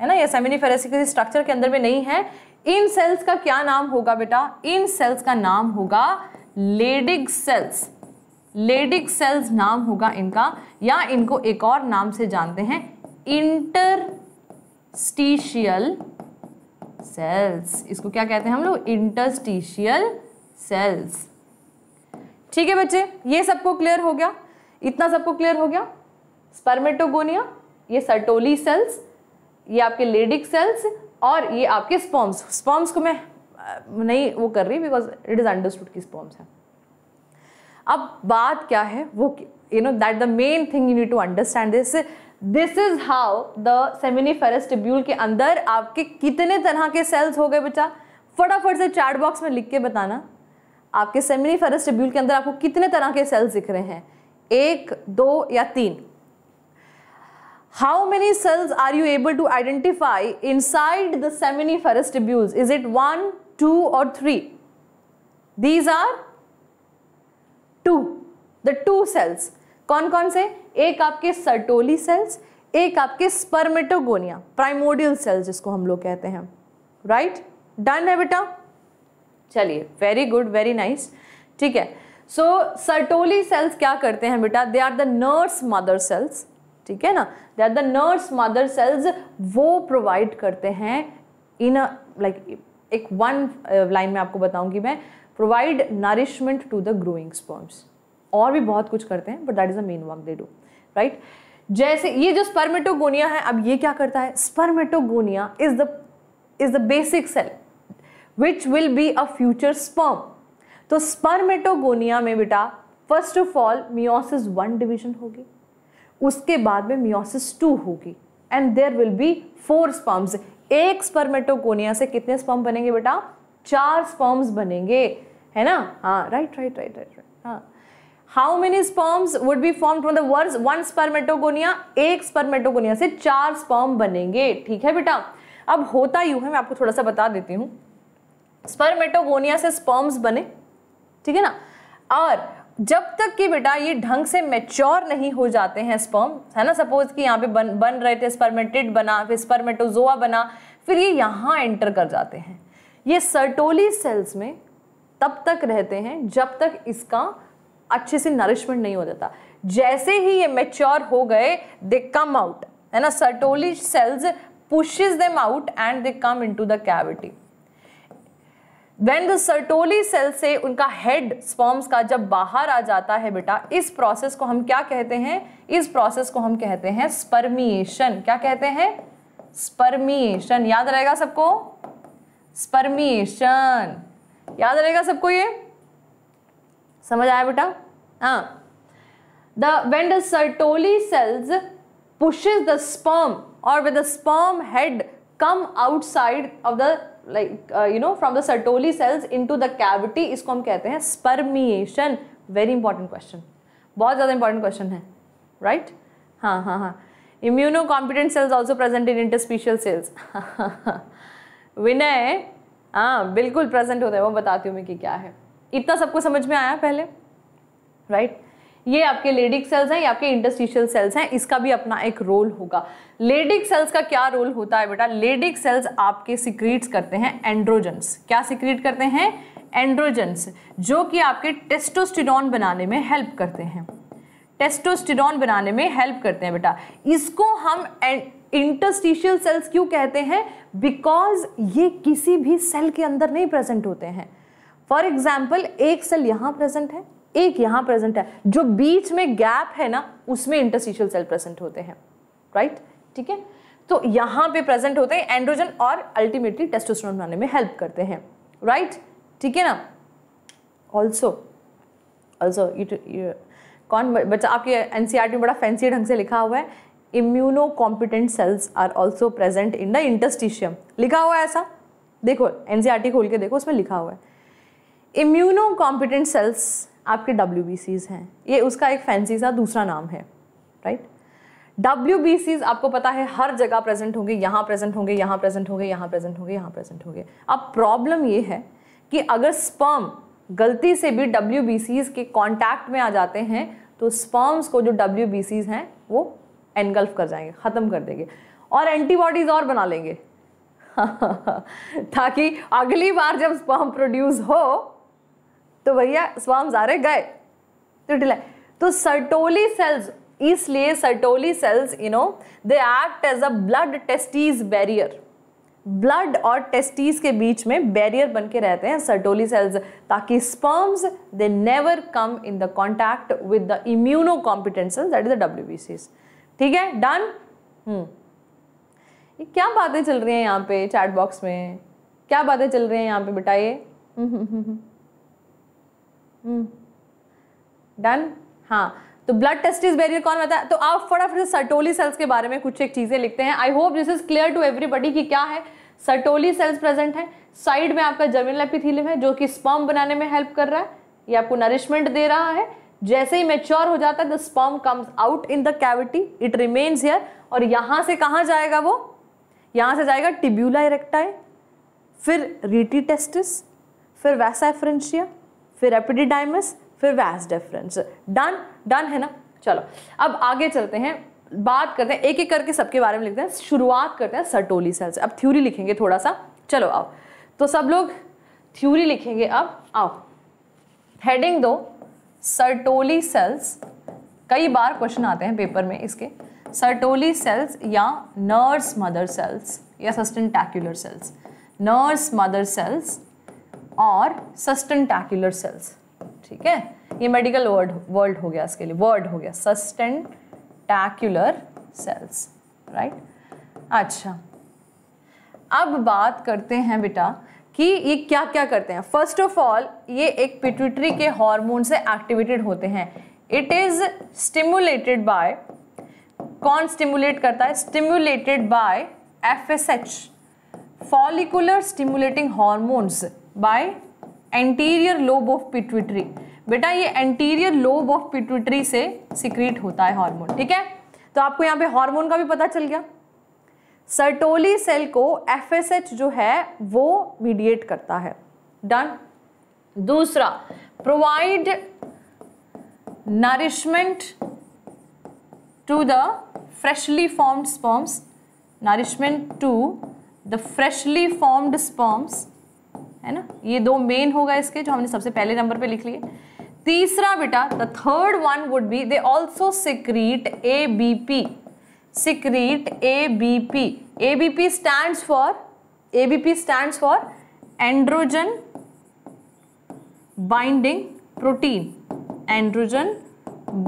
है ना ये सेमिनी किसी स्ट्रक्चर के अंदर में नहीं है इन सेल्स का क्या नाम होगा बेटा इन सेल्स का नाम होगा लेडिग सेल्स लेडिग सेल्स नाम होगा इनका या इनको एक और नाम से जानते हैं इंटरस्टिशियल सेल्स इसको क्या कहते हैं हम लोग इंटरस्टिशियल सेल्स ठीक है बच्चे ये सबको क्लियर हो गया इतना सबको क्लियर हो गया स्पर्मेटोगोनिया ये सर्टोली सेल्स ये आपके लेडिक सेल्स और ये आपके स्पॉम्स स्पॉम्स को मैं नहीं वो कर रही बिकॉज इट इज़ अंडरस्टूड की स्पॉम्स हैं अब बात क्या है वो you know that the main thing you need to understand this this is how the semini ferous tubule के अंदर आपके कितने तरह के सेल्स हो गए बच्चा फटाफट से चैट बॉक्स में लिख के बताना आपके सेमिनी फेरेस्टिब्यूल के अंदर आपको कितने तरह के सेल्स दिख रहे हैं एक दो या तीन how cells are you able to identify inside the seminiferous tubules? Is it one two और three these are two the two cells कौन कौन से एक आपके सर्टोली सेल्स एक आपके स्पर्मेटोगोनिया प्राइमोडियल सेल्स जिसको हम लोग कहते हैं राइट डन है बेटा चलिए वेरी गुड वेरी नाइस ठीक है सो सर्टोली सेल्स क्या करते हैं बेटा they are the nurse mother cells ठीक है ना that the nurse mother cells वो प्रोवाइड करते हैं इन लाइक एक वन लाइन uh, में आपको बताऊंगी मैं provide nourishment to the growing sperms और भी बहुत कुछ करते हैं but that is the main work they do right जैसे ये जो स्पर्मेटोगोनिया है अब ये क्या करता है spermatogonia is the is the basic cell which will be a future sperm तो स्पर्मेटोगोनिया में बेटा first of all meiosis one division होगी उसके बाद में मियोसिस टू होगी and there will be four sperms एक स्पर्मेटोकोनिया से कितने स्पर्म बनेंगे बेटा चार स्पर्म्स बनेंगे है ना हाँ right right right right right हाँ how many sperms would be form from the words one spermatogonia एक स्पर्मेटोकोनिया से चार स्पर्म बनेंगे ठीक है बेटा अब होता यूं है मैं आपको थोड़ा सा बता देती हूँ स्पर्मेटोगोनिया से स्पर्म्स बने ठीक है ना और जब तक कि बेटा ये ढंग से मेच्योर नहीं हो जाते हैं स्पर्म है ना सपोज कि यहाँ पे बन बन रहे थे स्पर्मेटेड बना फिर स्पर्मेटोजोआ बना फिर ये यहाँ एंटर कर जाते हैं ये सर्टोली सेल्स में तब तक रहते हैं जब तक इसका अच्छे से नरिशमेंट नहीं हो जाता जैसे ही ये मेच्योर हो गए दे कम आउट है ना Sertoli cells pushes them out and they come to the cavity when the Sertoli cell से उनका हेड स्पॉर्म्स का जब बाहर आ जाता है बेटा इस प्रोसेस को हम क्या कहते हैं इस प्रोसेस को हम कहते हैं स्पर्मिएशन क्या कहते हैं स्पर्मिएशन याद रहेगा सबको स्पर्मिएशन याद रहेगा सबको ये समझ आया बेटा हाँ the when the Sertoli cells pushes the sperm और with the sperm head come outside of the like you know from the Sertoli cells in to the cavity इसको हम कहते हैं स्पर्मिएशन वेरी इंपॉर्टेंट क्वेश्चन बहुत ज़्यादा important question है right हाँ हाँ हाँ immuno competent cells also present in interstitial cells Vinay हाँ बिल्कुल प्रेजेंट होता है वो बताती हूँ मैं कि क्या है इतना सबको समझ में आया पहले राइट right? ये आपके लेडिक सेल्स हैं ये आपके इंडस्ट्रीशियल सेल्स हैं इसका भी अपना एक रोल होगा लेडिक सेल्स का क्या रोल होता है बेटा लेडिक सेल्स आपके सिक्रीट्स करते हैं एंड्रोजन्स क्या सिक्रीट करते हैं एंड्रोजन्स जो कि आपके टेस्टोस्टिडोन बनाने में हेल्प करते हैं टेस्टोस्टिडोन बनाने में हेल्प करते हैं बेटा इसको हम इंटस्टिशियल सेल्स क्यों कहते हैं बिकॉज ये किसी भी सेल के अंदर नहीं प्रेजेंट होते हैं फॉर एग्जाम्पल एक सेल यहाँ प्रेजेंट है एक यहां प्रेजेंट है जो बीच में गैप है ना उसमें इंटरस्टिशियल सेल प्रेजेंट होते हैं राइट ठीक है तो यहां पे प्रेजेंट होते हैं एंड्रोजन और अल्टीमेटली टेस्टोस्टेरोन बनाने में हेल्प करते हैं राइट ठीक है ना ऑल्सो ऑल्सो कौन बच्चा आपके एनसीआर e में बड़ा फैंसी ढंग से लिखा हुआ है immuno competent cells are also present in the interstitium लिखा हुआ है ऐसा देखो एनसीआर e खोल के देखो उसमें लिखा हुआ है इम्यूनो कॉम्पिटेंट सेल्स आपके डब्ल्यू हैं ये उसका एक फैंसी सा दूसरा नाम है राइट डब्ल्यू आपको पता है हर जगह प्रेजेंट होंगे यहाँ प्रेजेंट होंगे यहाँ प्रेजेंट होंगे यहाँ प्रेजेंट होंगे यहाँ प्रेजेंट होंगे अब प्रॉब्लम ये है कि अगर स्पर्म गलती से भी डब्ल्यू के कॉन्टैक्ट में आ जाते हैं तो स्पर्म्स को जो डब्ल्यू हैं वो एनगल्फ कर जाएंगे ख़त्म कर देंगे और एंटीबॉडीज़ और बना लेंगे ताकि अगली बार जब स्पर्म प्रोड्यूस हो तो भैया स्वाम्स आ रहे गए तो डिलाय तो सर्टोली सेल्स इसलिए Sertoli cells you know they act as a blood testes barrier blood और टेस्टीज के बीच में बैरियर बन के रहते हैं सर्टोली सेल्स ताकि sperms they never come in the contact with the immuno competent cells that is the W B Cs ठीक है डन hmm. ये क्या बातें चल रही हैं यहाँ पे चैट बॉक्स में क्या बातें चल रही हैं यहाँ पे बेटा बताइए डन हम्म। हाँ तो ब्लड टेस्टिस बैरियर कौन बताया तो आप फटाफट से सर्टोली सेल्स के बारे में कुछ एक चीज़ें लिखते हैं I hope this is clear to everybody कि क्या है सर्टोली सेल्स प्रेजेंट है साइड में आपका जर्मिनल एपिथीलियम है जो कि स्पर्म बनाने में हेल्प कर रहा है ये आपको नरिशमेंट दे रहा है जैसे ही मेच्योर हो जाता है the sperm comes out in the cavity it remains here और यहाँ से कहाँ जाएगा वो यहाँ से जाएगा टिब्यूला इरेक्टाई फिर रीटी टेस्टिस फिर वैसा फिर एपिडिडाइमस फिर वैस डेफरेंस डन डन है ना चलो अब आगे चलते हैं बात करते हैं एक एक करके सबके बारे में लिखते हैं शुरुआत करते हैं सर्टोली सेल से अब थ्योरी लिखेंगे थोड़ा सा चलो आओ तो सब लोग थ्योरी लिखेंगे अब आओ हेडिंग दो सर्टोली सेल्स कई बार क्वेश्चन आते हैं पेपर में इसके सर्टोली सेल्स या नर्स मदर सेल्स या sustentacular cells nurse mother cells और सस्टेंटाकुलर सेल्स ठीक है ये मेडिकल वर्ड वर्ड हो गया इसके लिए वर्ड हो गया सस्टेंटाकुलर सेल्स राइट अच्छा अब बात करते हैं बेटा कि ये क्या क्या करते हैं फर्स्ट ऑफ ऑल ये एक पिट्यूटरी के हार्मोन से एक्टिवेटेड होते हैं इट इज स्टिमुलेटेड बाय कौन स्टिमुलेट करता है stimulated by F S H follicular stimulating hormones by anterior lobe of pituitary बेटा ये एंटीरियर लोब ऑफ पिट्यूटरी से सिक्रीट होता है हार्मोन ठीक है तो आपको यहां पे हार्मोन का भी पता चल गया सर्टोली सेल को एफ जो है वो मीडिएट करता है डन दूसरा provide nourishment to the freshly formed sperms nourishment to the freshly formed sperms है ना ये दो मेन होगा इसके जो हमने सबसे पहले नंबर पे लिख लिए तीसरा बेटा the third one would be they also secrete A B P secrete A B P A B P stand for A B P stand for androgen binding protein androgen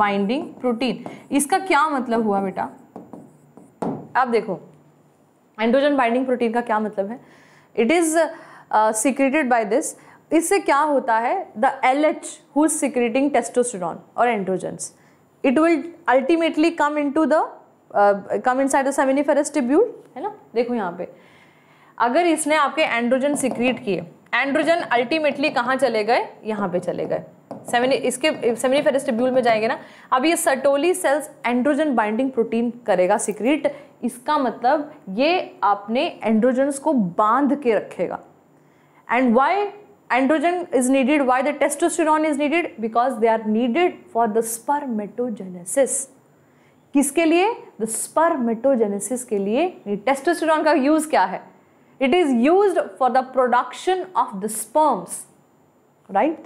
binding protein इसका क्या मतलब हुआ बेटा अब देखो androgen binding protein का क्या मतलब है it is secreted by this इससे क्या होता है the L H who is secreting testosterone और androgens it will ultimately come in to the come inside the seminiferous tubule है ना देखो यहाँ पे अगर इसने आपके एंड्रोजन सिक्रीट किए एंड्रोजन अल्टीमेटली कहाँ चले गए यहाँ पे चले गए सेमिनी इसके सेमिनी फेरेस्टिब्यूल में जाएंगे ना अब ये Sertoli cells androgen binding protein करेगा सिक्रीट इसका मतलब ये आपने एंड्रोजन्स को बांध के रखेगा and why androgen is needed why the testosterone is needed because they are needed for the spermatogenesis किसके लिए द स्पर्मेटोजेनेसिस के लिए टेस्टोस्टेरॉन का यूज क्या है it is use for the production of the sperms right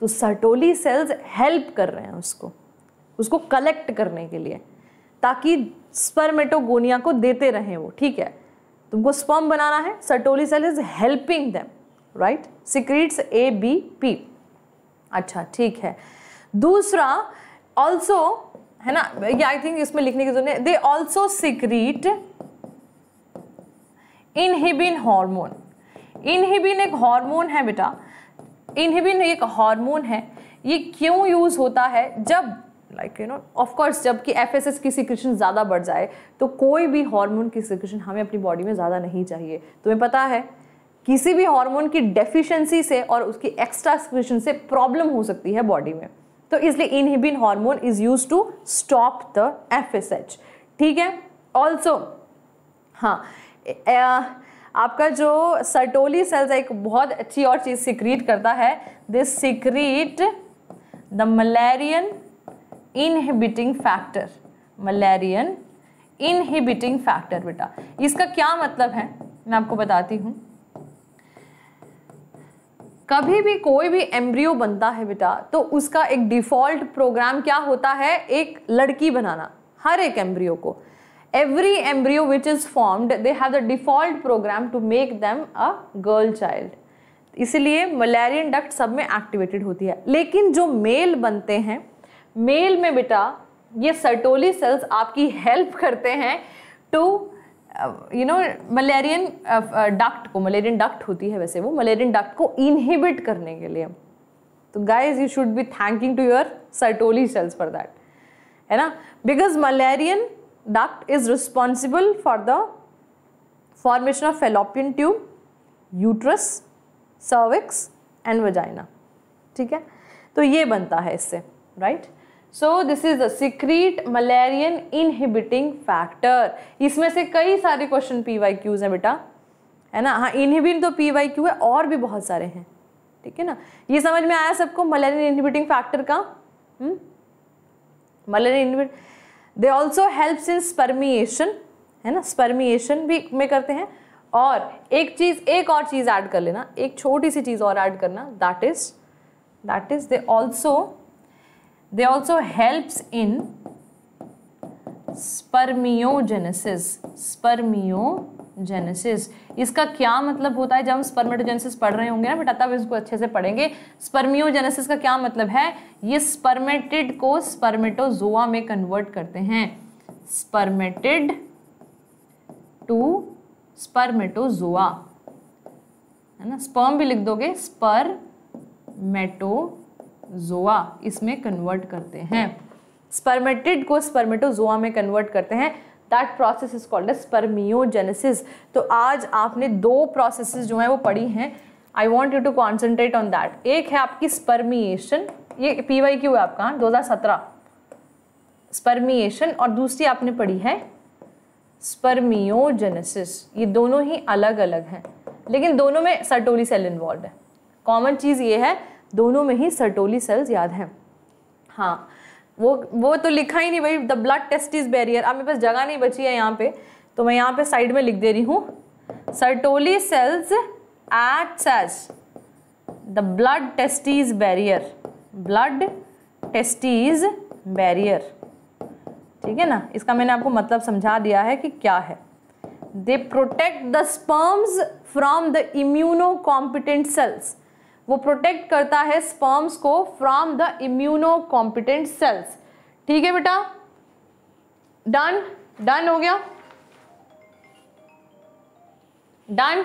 तो Sertoli cells help कर रहे हैं उसको उसको कलेक्ट करने के लिए ताकि स्पर्मेटोगोनिया को देते रहें वो ठीक है तुमको स्पर्म बनाना है Sertoli cell is helping them right secretes A B P अच्छा ठीक है दूसरा ऑल्सो है ना ये आई थिंक इसमें लिखने की जरूरत है they also secrete inhibin hormone inhibin एक हार्मोन है बेटा इनहिबिन एक हार्मोन है ये क्यों यूज़ होता है जब लाइक यू नो ऑफकोर्स जबकि एफ एस एस की सिक्रेशन ज़्यादा बढ़ जाए तो कोई भी हार्मोन की सिक्रेशन हमें अपनी बॉडी में ज़्यादा नहीं चाहिए तुम्हें पता है किसी भी हार्मोन की डेफिशिएंसी से और उसकी एक्स्ट्रा एक्सक्रीशन से प्रॉब्लम हो सकती है बॉडी में तो इसलिए inhibin hormone is use to stop the F ठीक है ऑल्सो हाँ आपका जो सर्टोली सेल्स एक बहुत अच्छी और चीज़ सिक्रीट करता है this secrete the Mullerian inhibiting factor Mullerian inhibiting factor बेटा इसका क्या मतलब है मैं आपको बताती हूँ कभी भी कोई भी एम्ब्रियो बनता है बेटा तो उसका एक डिफ़ॉल्ट प्रोग्राम क्या होता है एक लड़की बनाना हर एक एम्ब्रियो को every embryo which is formed they have the default program to make them a girl child इसलिए मलेरियन डक्ट सब में एक्टिवेटेड होती है लेकिन जो मेल बनते हैं मेल में बेटा ये सर्टोली सेल्स आपकी हेल्प करते हैं to you know Mullerian duct को मलेरियन डक्ट होती है वैसे वो मलेरियन डक्ट को इनहिबिट करने के लिए तो guys you should be thanking to your Sertoli cells for that है ना because Mullerian duct is responsible for the formation of Fallopian tube uterus cervix and vagina ठीक है तो ये बनता है इससे right right? So this is the secrete Mullerian inhibiting factor इसमें से कई सारे क्वेश्चन पी वाई क्यूज हैं बेटा है ना हाँ इनहिबिन तो पी वाई क्यू है और भी बहुत सारे हैं ठीक है ना ये समझ में आया सबको मलेरियन इनहिबिटिंग फैक्टर का Mullerian inhibit they also help in spermiation है ना स्पर्मिएशन भी में करते हैं और एक चीज़ एक और चीज़ ऐड कर लेना एक छोटी सी चीज़ और ऐड करना that is that is they also they also helps in spermiogenesis spermiogenesis इसका क्या मतलब होता है जब हम स्पर्मेटोजेनेसिस पढ़ रहे होंगे ना बेटा तब इसको अच्छे से पढ़ेंगे स्पर्मियोजेनेसिस का क्या मतलब है ये स्पर्मेटिड को स्पर्मेटोजोआ में कन्वर्ट करते हैं स्पर्मेटिड टू स्पर्मेटोजोआ है ना स्पर्म भी लिख दोगे स्पर्मेटो जोआ इसमें कन्वर्ट करते हैं स्पर्मेटिड को स्पर्मेटोजोआ में कन्वर्ट करते हैं that process is called spermiogenesis तो आज आपने दो प्रोसेस जो हैं वो पढ़ी हैं I want you to concentrate on that एक है आपकी स्पर्मिएशन ये पी वाई क्यू है आपका दो हज़ार सत्रह स्पर्मिएशन और दूसरी आपने पढ़ी है स्पर्मियोजेनेसिस ये दोनों ही अलग अलग हैं लेकिन दोनों में सर्टोली सेल इन्वॉल्व है कॉमन चीज़ ये है दोनों में ही सर्टोली सेल्स याद हैं हाँ वो वो तो लिखा ही नहीं भाई the blood test is barrier अब मेरे पास जगह नहीं बची है यहाँ पे तो मैं यहाँ पे साइड में लिख दे रही हूँ Sertoli cells at as the blood is barrier blood testes barrier ठीक है ना इसका मैंने आपको मतलब समझा दिया है कि क्या है they protect the sperms from the immuno competent cells वो प्रोटेक्ट करता है स्पर्म्स को from the immuno competent cells ठीक है बेटा डन डन हो गया डन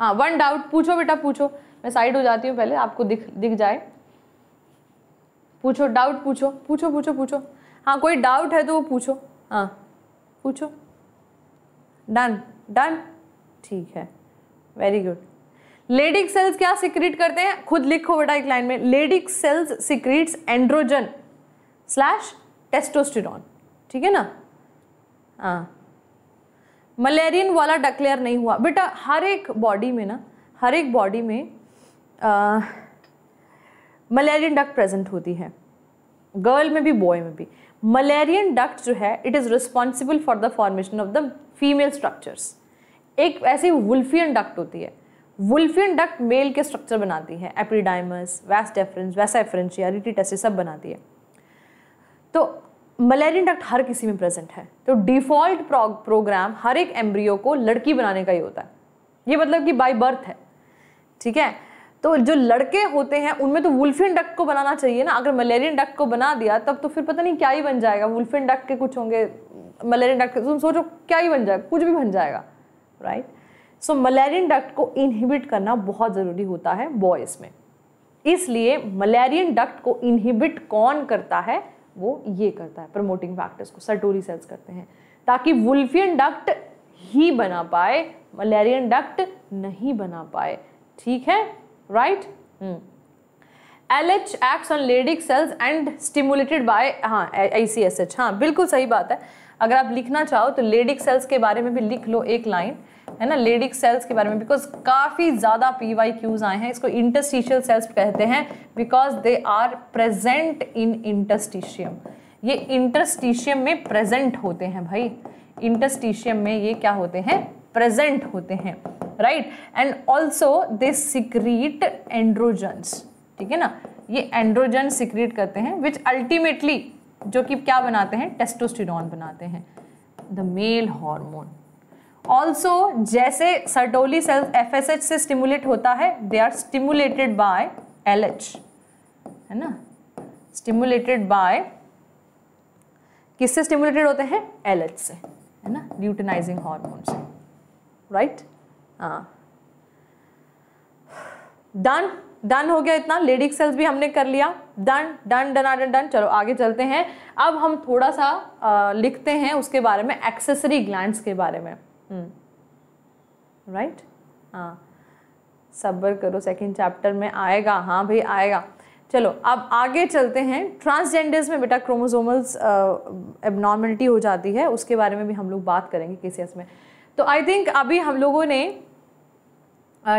हाँ वन डाउट पूछो बेटा पूछो मैं साइड हो जाती हूँ पहले आपको दिख दिख जाए पूछो डाउट पूछो पूछो पूछो पूछो हाँ कोई डाउट है तो वो पूछो हाँ पूछो डन डन ठीक है वेरी गुड लेडिक सेल्स क्या सिक्रीट करते हैं खुद लिखो बेटा एक लाइन में Leydig cells secretes androgen slash testosterone ठीक है ना हाँ मलेरियन वाला डिक्लेयर नहीं हुआ बेटा हर एक बॉडी में ना हर एक बॉडी में मलेरियन डक्ट प्रेजेंट होती है गर्ल में भी बॉय में भी मलेरियन डक्ट जो है it is responsible for the formation of the female structures एक ऐसी वुल्फियन डक्ट होती है वुल्फिन डक्ट मेल के स्ट्रक्चर बनाती है एपिडाइमस वैस डेफरेंस वैसा रिटी टेस्ट सब बनाती है तो मलेरियन डक्ट हर किसी में प्रेजेंट है तो डिफ़ॉल्ट प्रोग्राम हर एक एम्ब्रियो को लड़की बनाने का ही होता है ये मतलब कि बाय बर्थ है ठीक है तो जो लड़के होते हैं उनमें तो वुल्फिन डक्ट को बनाना चाहिए ना अगर मलेरियन डक्ट को बना दिया तब तो फिर पता नहीं क्या ही बन जाएगा वुल्फिन डक्ट के कुछ होंगे मलेरियन डक्ट तुम सोचो क्या ही बन जाएगा कुछ भी बन जाएगा राइट सो मलेरियन डक्ट को इनहिबिट करना बहुत ज़रूरी होता है बॉयज़ में इसलिए मलेरियन डक्ट को इनहिबिट कौन करता है वो ये करता है प्रमोटिंग फैक्टर्स को सर्टोरी सेल्स करते हैं ताकि वुल्फियन डक्ट ही बना पाए मलेरियन डक्ट नहीं बना पाए ठीक है right L H act on Leydig cells and stimulated by हाँ आई सी एस एच हाँ बिल्कुल सही बात है अगर आप लिखना चाहो तो लेडिक सेल्स के बारे में भी लिख लो एक लाइन है ना लेडिक सेल्स के बारे में बिकॉज काफ़ी ज़्यादा पी वाई क्यूज आए हैं इसको इंटस्टिशियल सेल्स कहते हैं because they are present in interstitium ये इंटस्टिशियम में प्रेजेंट होते हैं भाई इंटस्टिशियम में ये क्या होते हैं प्रेजेंट होते हैं right and also they secrete androgens ठीक है ना ये एंड्रोजन सिक्रीट करते हैं विच अल्टीमेटली जो कि क्या बनाते हैं टेस्टोस्टिरॉन बनाते हैं द मेल हॉर्मोन ऑल्सो जैसे Sertoli cells F S H से स्टिमुलेट होता है they are stimulated by L H है ना स्टिमुलेटेड बाय किससे स्टिमुलेटेड होते हैं एल एच से है ना ल्यूटनाइजिंग हॉर्मोन से राइट हाँ डन डन हो गया इतना लेडिक सेल्स भी हमने कर लिया done done done done done चलो आगे चलते हैं अब हम थोड़ा सा आ, लिखते हैं उसके बारे में एक्सेसरी ग्लैंड्स के बारे में राइट हम्म। हाँ सब्र करो सेकंड चैप्टर में आएगा हाँ भाई आएगा चलो अब आगे चलते हैं ट्रांसजेंडर्स में बेटा क्रोमोजोमल्स एबनॉर्मलिटी हो जाती है उसके बारे में भी हम लोग बात करेंगे केसीएस में तो आई थिंक अभी हम लोगों ने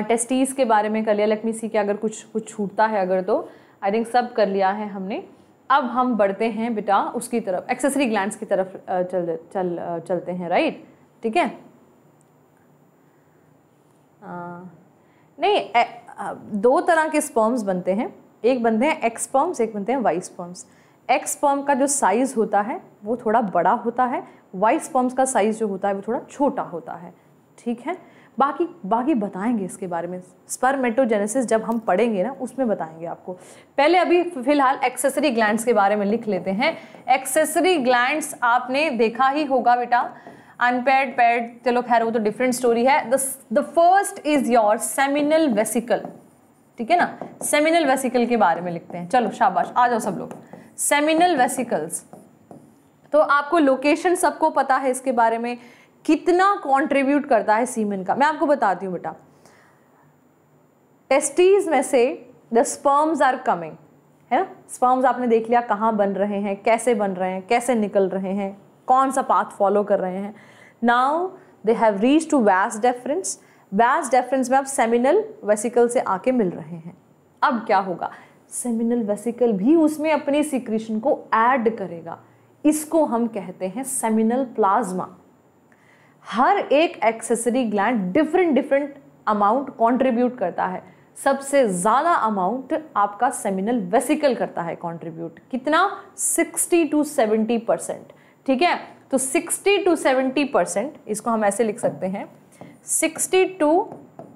टेस्टीज़ के बारे में कर लिया लक्ष्मी सी के अगर कुछ कुछ छूटता है अगर तो आई थिंक सब कर लिया है हमने अब हम बढ़ते हैं बेटा उसकी तरफ एक्सेसरी ग्लैंड की तरफ चल चल चलते हैं राइट ठीक है हाँ। नहीं ए, दो तरह के स्पर्म्स बनते हैं एक बनते हैं एक्स स्पर्म्स एक बनते हैं वाई स्पर्म्स एक्स स्पर्म का जो साइज़ होता है वो थोड़ा बड़ा होता है वाई स्पर्म्स का साइज़ जो होता है वो थोड़ा छोटा होता है ठीक है बाकी बाकी बताएंगे इसके बारे में स्पर्मेटोजेनेसिस जब हम पढ़ेंगे ना उसमें बताएंगे आपको पहले अभी फिलहाल एक्सेसरी ग्लैंड्स के बारे में लिख लेते हैं एक्सेसरी ग्लैंड्स आपने देखा ही होगा बेटा अनपेड पेड चलो खैर वो तो डिफरेंट स्टोरी है the first is your seminal vesicle ठीक है ना सेमिनल वेसिकल के बारे में लिखते हैं चलो शाबाश आ जाओ सब लोग सेमिनल वेसिकल्स तो आपको लोकेशन सबको पता है इसके बारे में कितना कंट्रीब्यूट करता है सीमेन का मैं आपको बताती हूँ बेटा टेस्टीज में से द स्पर्म्स आर कमिंग है ना स्पर्म्स आपने देख लिया कहाँ बन रहे हैं कैसे बन रहे हैं कैसे निकल रहे हैं कौन सा पाथ फॉलो कर रहे हैं now they have reach to vas deferens vas deferens में आप सेमिनल वेसिकल से आके मिल रहे हैं अब क्या होगा सेमिनल वेसिकल भी उसमें अपनी सिक्रीशन को ऐड करेगा इसको हम कहते हैं सेमिनल प्लाज्मा हर एक accessory gland different different amount contribute करता है सबसे ज़्यादा अमाउंट आपका सेमिनल वेसिकल करता है कंट्रीब्यूट कितना 60 टू 70 परसेंट ठीक है तो 60 टू 70 परसेंट इसको हम ऐसे लिख सकते हैं 60 to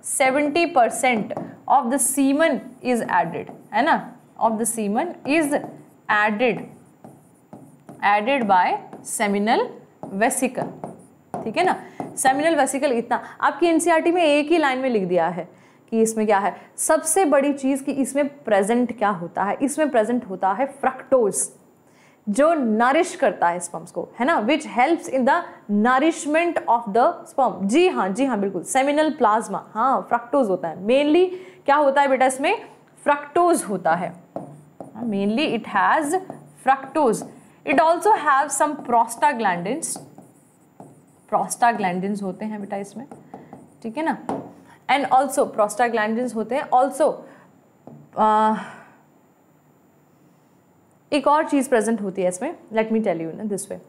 70 percent of the semen is added है ना of the semen is added added by seminal vesicle ठीक है ना सेमिनल वेसिकल इतना आपकी एनसीईआरटी e में एक ही लाइन में लिख दिया है कि इसमें क्या है सबसे बड़ी चीज़ कि इसमें प्रेजेंट क्या होता है इसमें प्रेजेंट होता है फ्रक्टोज जो नरिश करता है स्पम्स को है ना which helps in the nourishment of the sperm जी हाँ जी हाँ बिल्कुल सेमिनल प्लाज्मा हाँ फ्रक्टोज होता है मेनली क्या होता है बेटा इसमें फ्रक्टोज होता है mainly it has fructose it also have some prostaglandins prostaglandins होते हैं बेटा इसमें ठीक है ना एंड ऑल्सो प्रोस्टाग्लैंडिन्स होते हैं ऑल्सो एक और चीज़ प्रेजेंट होती है इसमें लेट मी टेल यू ना दिस वे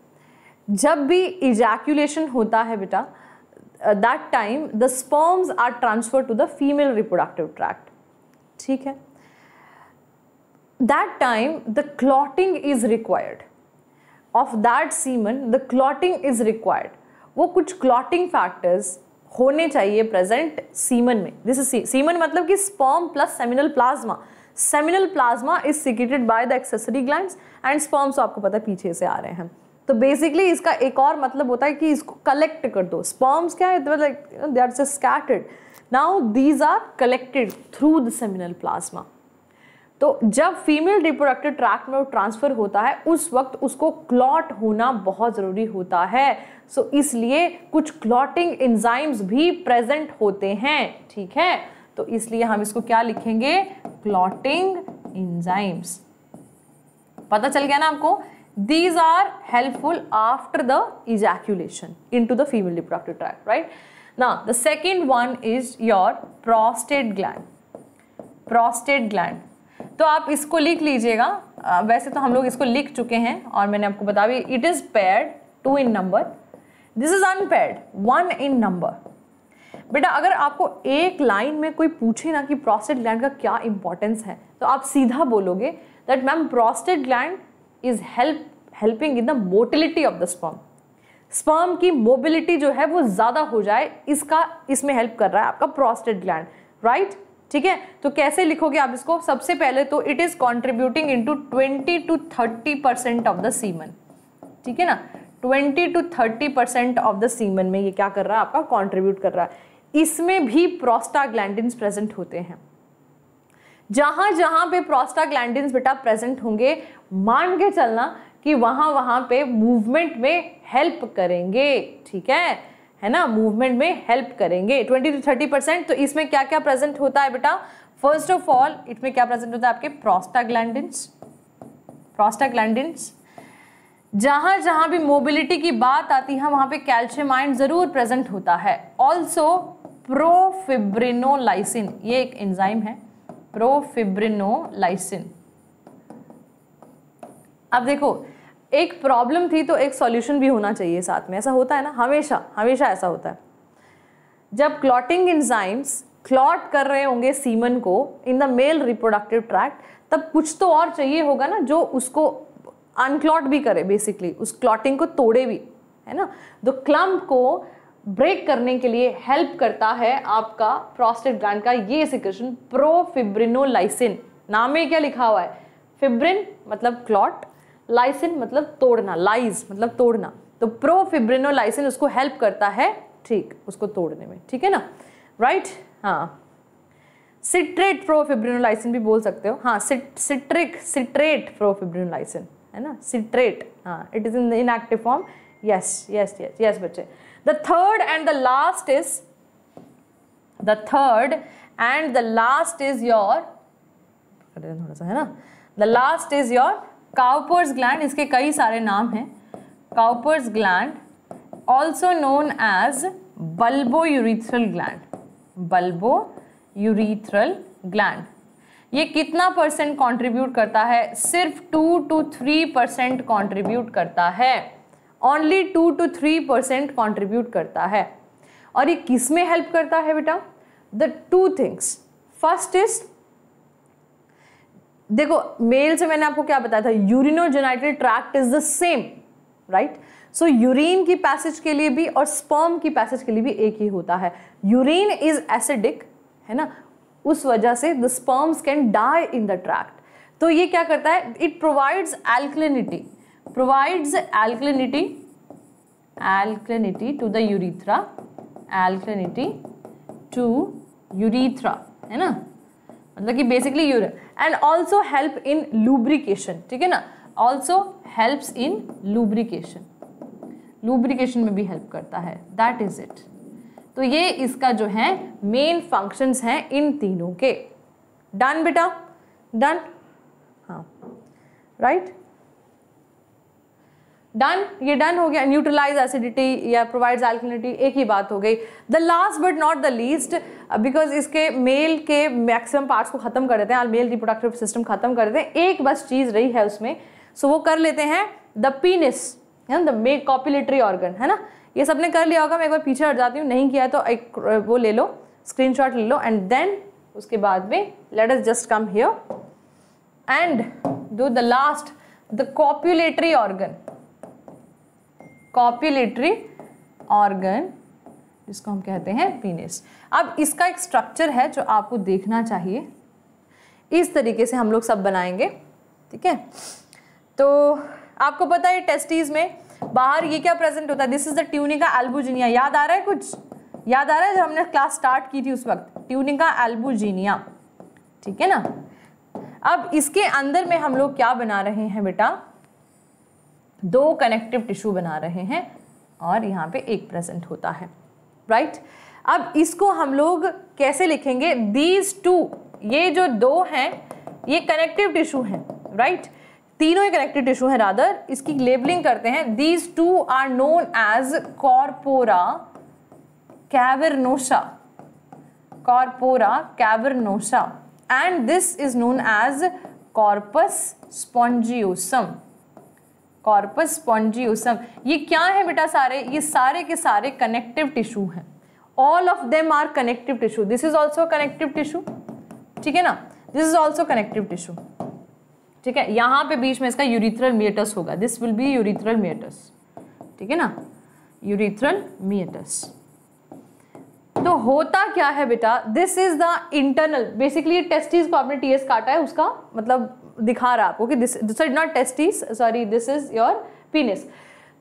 जब भी इजैक्यूलेशन होता है बेटा that time the sperms are transfer to the female reproductive tract ठीक है that time the clotting is required of that semen the clotting is required वो कुछ क्लॉटिंग फैक्टर्स होने चाहिए प्रेजेंट सीमन में दिस सीमन मतलब कि sperm plus seminal plasma seminal plasma is secreted by the accessory gland and sperms आपको पता है पीछे से आ रहे हैं तो बेसिकली इसका एक और मतलब होता है कि इसको कलेक्ट कर दो स्पर्म्स क्या है they are just scattered now these are collected through the seminal plasma तो जब फीमेल रिप्रोडक्टिव ट्रैक्ट में ट्रांसफ़र होता है उस वक्त उसको क्लॉट होना बहुत ज़रूरी होता है सो so, इसलिए कुछ क्लॉटिंग एंजाइम्स भी प्रेजेंट होते हैं ठीक है तो इसलिए हम इसको क्या लिखेंगे क्लॉटिंग इंजाइम्स पता चल गया ना आपको these are helpful after the in to the female reproductive track right ना the second one is your prostate gland prostate gland तो आप इसको लिख लीजिएगा वैसे तो हम लोग इसको लिख चुके हैं और मैंने आपको बता भी it is paired two in number this is unpaired one in number बेटा अगर आपको एक लाइन में कोई पूछे ना कि प्रोस्टेट ग्लैंड का क्या इंपॉर्टेंस है तो आप सीधा बोलोगे that ma'am prostate gland is help helping in the motility of the sperm sperm की मोबिलिटी जो है वो ज़्यादा हो जाए इसका इसमें हेल्प कर रहा है आपका प्रोस्टेट ग्लैंड राइट ठीक है तो कैसे लिखोगे आप इसको सबसे पहले तो it is contributing into twenty to thirty percent of the semen ठीक है ना twenty to thirty percent of the semen में ये क्या कर रहा है आपका कॉन्ट्रीब्यूट कर रहा है इसमें भी प्रोस्टाग्लैंडिन्स प्रेजेंट होते हैं जहां जहां पे प्रोस्टाग्लैंडिन्स बेटा प्रेजेंट होंगे मान के चलना कि वहां वहां पे मूवमेंट में हेल्प करेंगे ठीक है है ना मूवमेंट में हेल्प करेंगे ट्वेंटी टू थर्टी परसेंट तो इसमें क्या क्या प्रेजेंट होता है बेटा फर्स्ट ऑफ ऑल इसमें क्या प्रेजेंट होता है आपके प्रोस्टाग्लैंड प्रोस्टाग्लैंड जहां जहां भी मोबिलिटी की बात आती है वहां पे कैल्शियम आयन ज़रूर प्रेजेंट होता है ऑल्सो प्रोफिब्रिनोलाइसिन ये एक एंजाइम है प्रोफिब्रिनोलाइसिन अब देखो एक प्रॉब्लम थी तो एक सॉल्यूशन भी होना चाहिए साथ में ऐसा होता है ना हमेशा हमेशा ऐसा होता है जब क्लॉटिंग इंजाइम्स क्लॉट कर रहे होंगे सीमन को in the male reproductive tract तब कुछ तो और चाहिए होगा ना जो उसको अनक्लॉट भी करे बेसिकली उस क्लॉटिंग को तोड़े भी है ना तो क्लम्प को ब्रेक करने के लिए हेल्प करता है आपका प्रोस्टेट ग्लैंड का ये सिक्रेशन प्रोफिब्रिनोलाइसिन नाम में क्या लिखा हुआ है फिब्रिन मतलब क्लॉट लाइसिन मतलब तोड़ना लाइज मतलब तोड़ना तो प्रोफिब्रिनोलाइसिन उसको हेल्प करता है ठीक उसको तोड़ने में ठीक है ना राइट right? हाँ सिट्रेट प्रोफिब्रिनोलाइसिन भी बोल सकते हो हाँ सिट, सिट्रिक सिट्रेट प्रोफिब्रिनोलाइसिन है ना सिट्रेट हाँ it is inactive form yes yes yes yes बच्चे the third and the last is the third and the last is your थोड़ा सा है ना the last is your Cowper's gland इसके कई सारे नाम हैं Cowper's gland also known as bulbourethral gland bulbourethral gland ये कितना परसेंट कंट्रीब्यूट करता है सिर्फ two to three percent contribute करता है only two to three percent contribute करता है और ये किस में हेल्प करता है बेटा the two things first is देखो मेल से मैंने आपको क्या बताया था urinogenital tract is the same right so urine की पैसेज के लिए भी और स्पर्म की पैसेज के लिए भी एक ही होता है यूरिन इज एसिडिक है ना उस वजह से the sperms can die in the tract तो ये क्या करता है it provides alkalinity provides alkalinity alkalinity to the urethra alkalinity to urethra है ना मतलब कि basically your and also help in lubrication ठीक है ना also helps in lubrication lubrication में भी हेल्प करता है दैट इज इट तो ये इसका जो है मेन फंक्शंस हैं इन तीनों के डन बेटा डन हाँ राइट डन ये डन हो गया न्यूट्रलाइज एसिडिटी या प्रोवाइड्स एल्किनिटी एक ही बात हो गई the last but not the least because इसके मेल के मैक्सिमम पार्ट्स को ख़त्म कर देते हैं मेल रिप्रोडक्टिव सिस्टम ख़त्म कर देते हैं एक बस चीज़ रही है उसमें सो so, वो कर लेते हैं द पीनिस है ना द मे कॉपुलेटरी ऑर्गन है ना ये सबने कर लिया होगा मैं एक बार पीछे हट जाती हूँ नहीं किया तो एक वो ले लो शॉट ले लो एंड देन उसके बाद में let's just come here and do the last the copulatory organ copulatory organ जिसको हम कहते हैं पीनिस अब इसका एक स्ट्रक्चर है जो आपको देखना चाहिए इस तरीके से हम लोग सब बनाएंगे ठीक है तो आपको पता है टेस्टीज़ में बाहर ये क्या प्रेजेंट होता है this is the tunica albuginea याद आ रहा है कुछ याद आ रहा है जब हमने क्लास स्टार्ट की थी उस वक्त ट्यूनिका एल्बुजीनिया ठीक है ना अब इसके अंदर में हम लोग क्या बना रहे हैं बेटा दो कनेक्टिव टिश्यू बना रहे हैं और यहाँ पे एक प्रेजेंट होता है राइट अब इसको हम लोग कैसे लिखेंगे दीज टू ये जो दो हैं ये कनेक्टिव टिश्यू हैं राइट तीनों ही कनेक्टेड टिश्यू है रादर इसकी लेबलिंग करते हैं these two are known as corpora cavernosa corpora cavernosa and this is known as corpus spongiosum corpus spongiosum ये क्या है बेटा सारे ये सारे के सारे कनेक्टिव टिश्यू हैं all of them are connective tissue this is also connective tissue ठीक है ना this is also connective tissue ठीक है यहाँ पे बीच में इसका यूरिथ्रल मियटस होगा this will be urethral meatus ठीक है ना यूरिथ्रल मियटस तो होता क्या है बेटा this is the internal basically testis को आपने टीएस काटा है उसका मतलब दिखा रहा आपको कि this this is not testis sorry this is your penis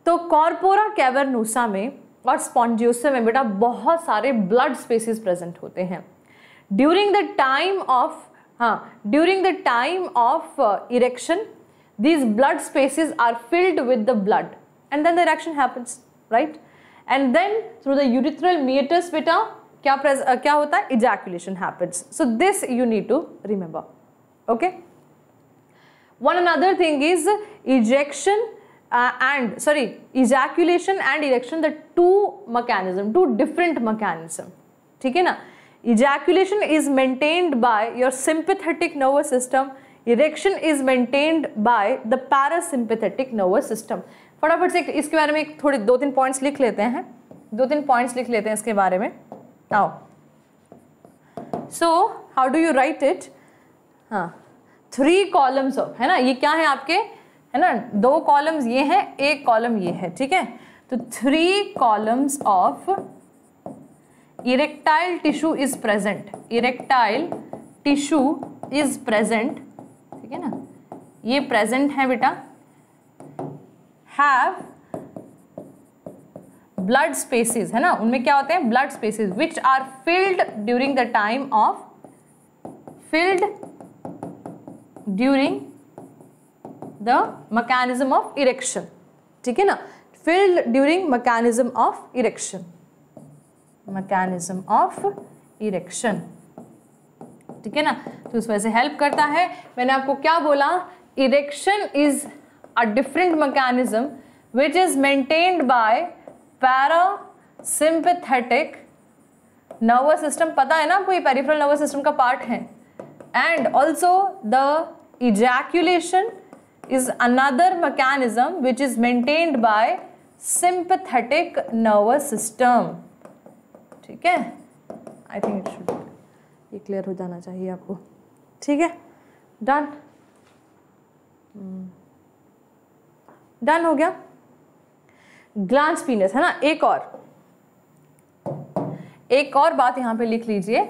तो कॉर्पोरा कैवर्नूसा में और स्पॉन्जियोसा में बेटा बहुत सारे ब्लड स्पेसिस प्रेजेंट होते हैं during the time of During the time of uh, erection, these blood spaces are filled with the blood and then the erection happens, right? And then through the urethral meatus vita, kya pres, uh, kya ejaculation happens. So this you need to remember, okay? One another thing is ejection uh, and, sorry, ejaculation and erection, the two mechanism, two different mechanism, okay? Ejaculation is maintained by your sympathetic nervous system erection is maintained by the parasympathetic nervous system फटाफट से इसके बारे में एक थोड़े दो तीन points लिख लेते हैं दो तीन पॉइंट्स लिख लेते हैं इसके बारे में आओ so how do you write it हाँ थ्री कॉलम्स ऑफ है ना ये क्या है आपके है ना दो कॉलम्स ये हैं एक कॉलम ये है ठीक है तो three columns of erectile tissue is present erectile tissue is present ठीक है ना ये प्रेजेंट है बेटा हैव ब्लड स्पेसिस है ना उनमें क्या होते हैं blood spaces which are filled during the time of filled during the mechanism of erection ठीक है ना filled during mechanism of erection mechanism of erection ठीक है ना तो उस वजह से हेल्प करता है मैंने आपको क्या बोला erection is a different mechanism which is maintained by parasympathetic nervous system पता है ना आपको ये पेरिफेरल नर्वस सिस्टम का पार्ट है and also the ejaculation is another mechanism which is maintained by sympathetic nervous system ठीक है आई थिंक इट शुड ये क्लियर हो जाना चाहिए आपको ठीक है डन डन hmm. हो गया ग्लांस पीनस है ना एक और एक और बात यहां पे लिख लीजिए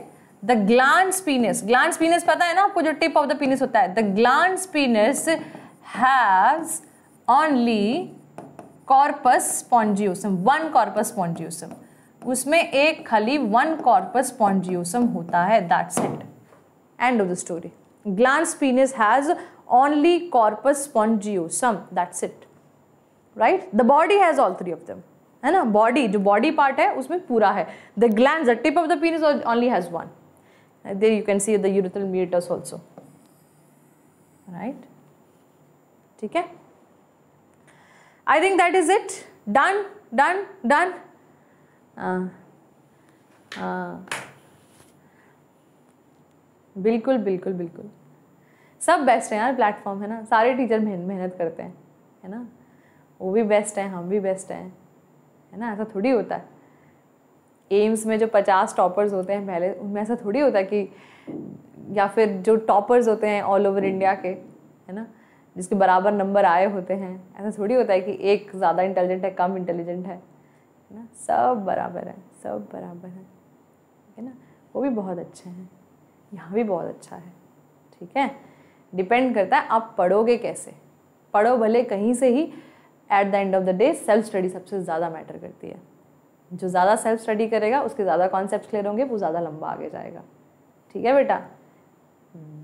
the glans penis glans penis पता है ना आपको जो टिप ऑफ द पीनस होता है the glans penis has only corpus spongiosum one corpus spongiosum उसमें एक खाली वन कॉर्पस पॉन्जियोसम होता है that's it end of the story glans penis has only corpus spongiosum that's it right the body has all three of them है ना body जो body part है उसमें पूरा है the gland tip of the penis only has one there you can see the urethral meatus also right ठीक है I think that is it done done done बिल्कुल बिल्कुल बिल्कुल सब बेस्ट हैं यार प्लेटफॉर्म है ना सारे टीचर मेहनत करते हैं है ना वो भी बेस्ट हैं हम भी बेस्ट हैं है ना ऐसा थोड़ी होता है एम्स में जो पचास टॉपर्स होते हैं पहले उनमें ऐसा थोड़ी होता है कि या फिर जो टॉपर्स होते हैं ऑल ओवर इंडिया के है ना जिसके बराबर नंबर आए होते हैं ऐसा थोड़ी होता है कि एक ज़्यादा इंटेलिजेंट है कम इंटेलिजेंट है है ना सब बराबर है सब बराबर है ठीक है ना वो भी बहुत अच्छे हैं यहाँ भी बहुत अच्छा है ठीक है डिपेंड करता है आप पढ़ोगे कैसे पढ़ो भले कहीं से ही at the end of the day self study सबसे ज़्यादा मैटर करती है जो ज़्यादा सेल्फ स्टडी करेगा उसके ज़्यादा कॉन्सेप्ट क्लियर होंगे वो ज़्यादा लंबा आगे जाएगा ठीक है बेटा हम्म।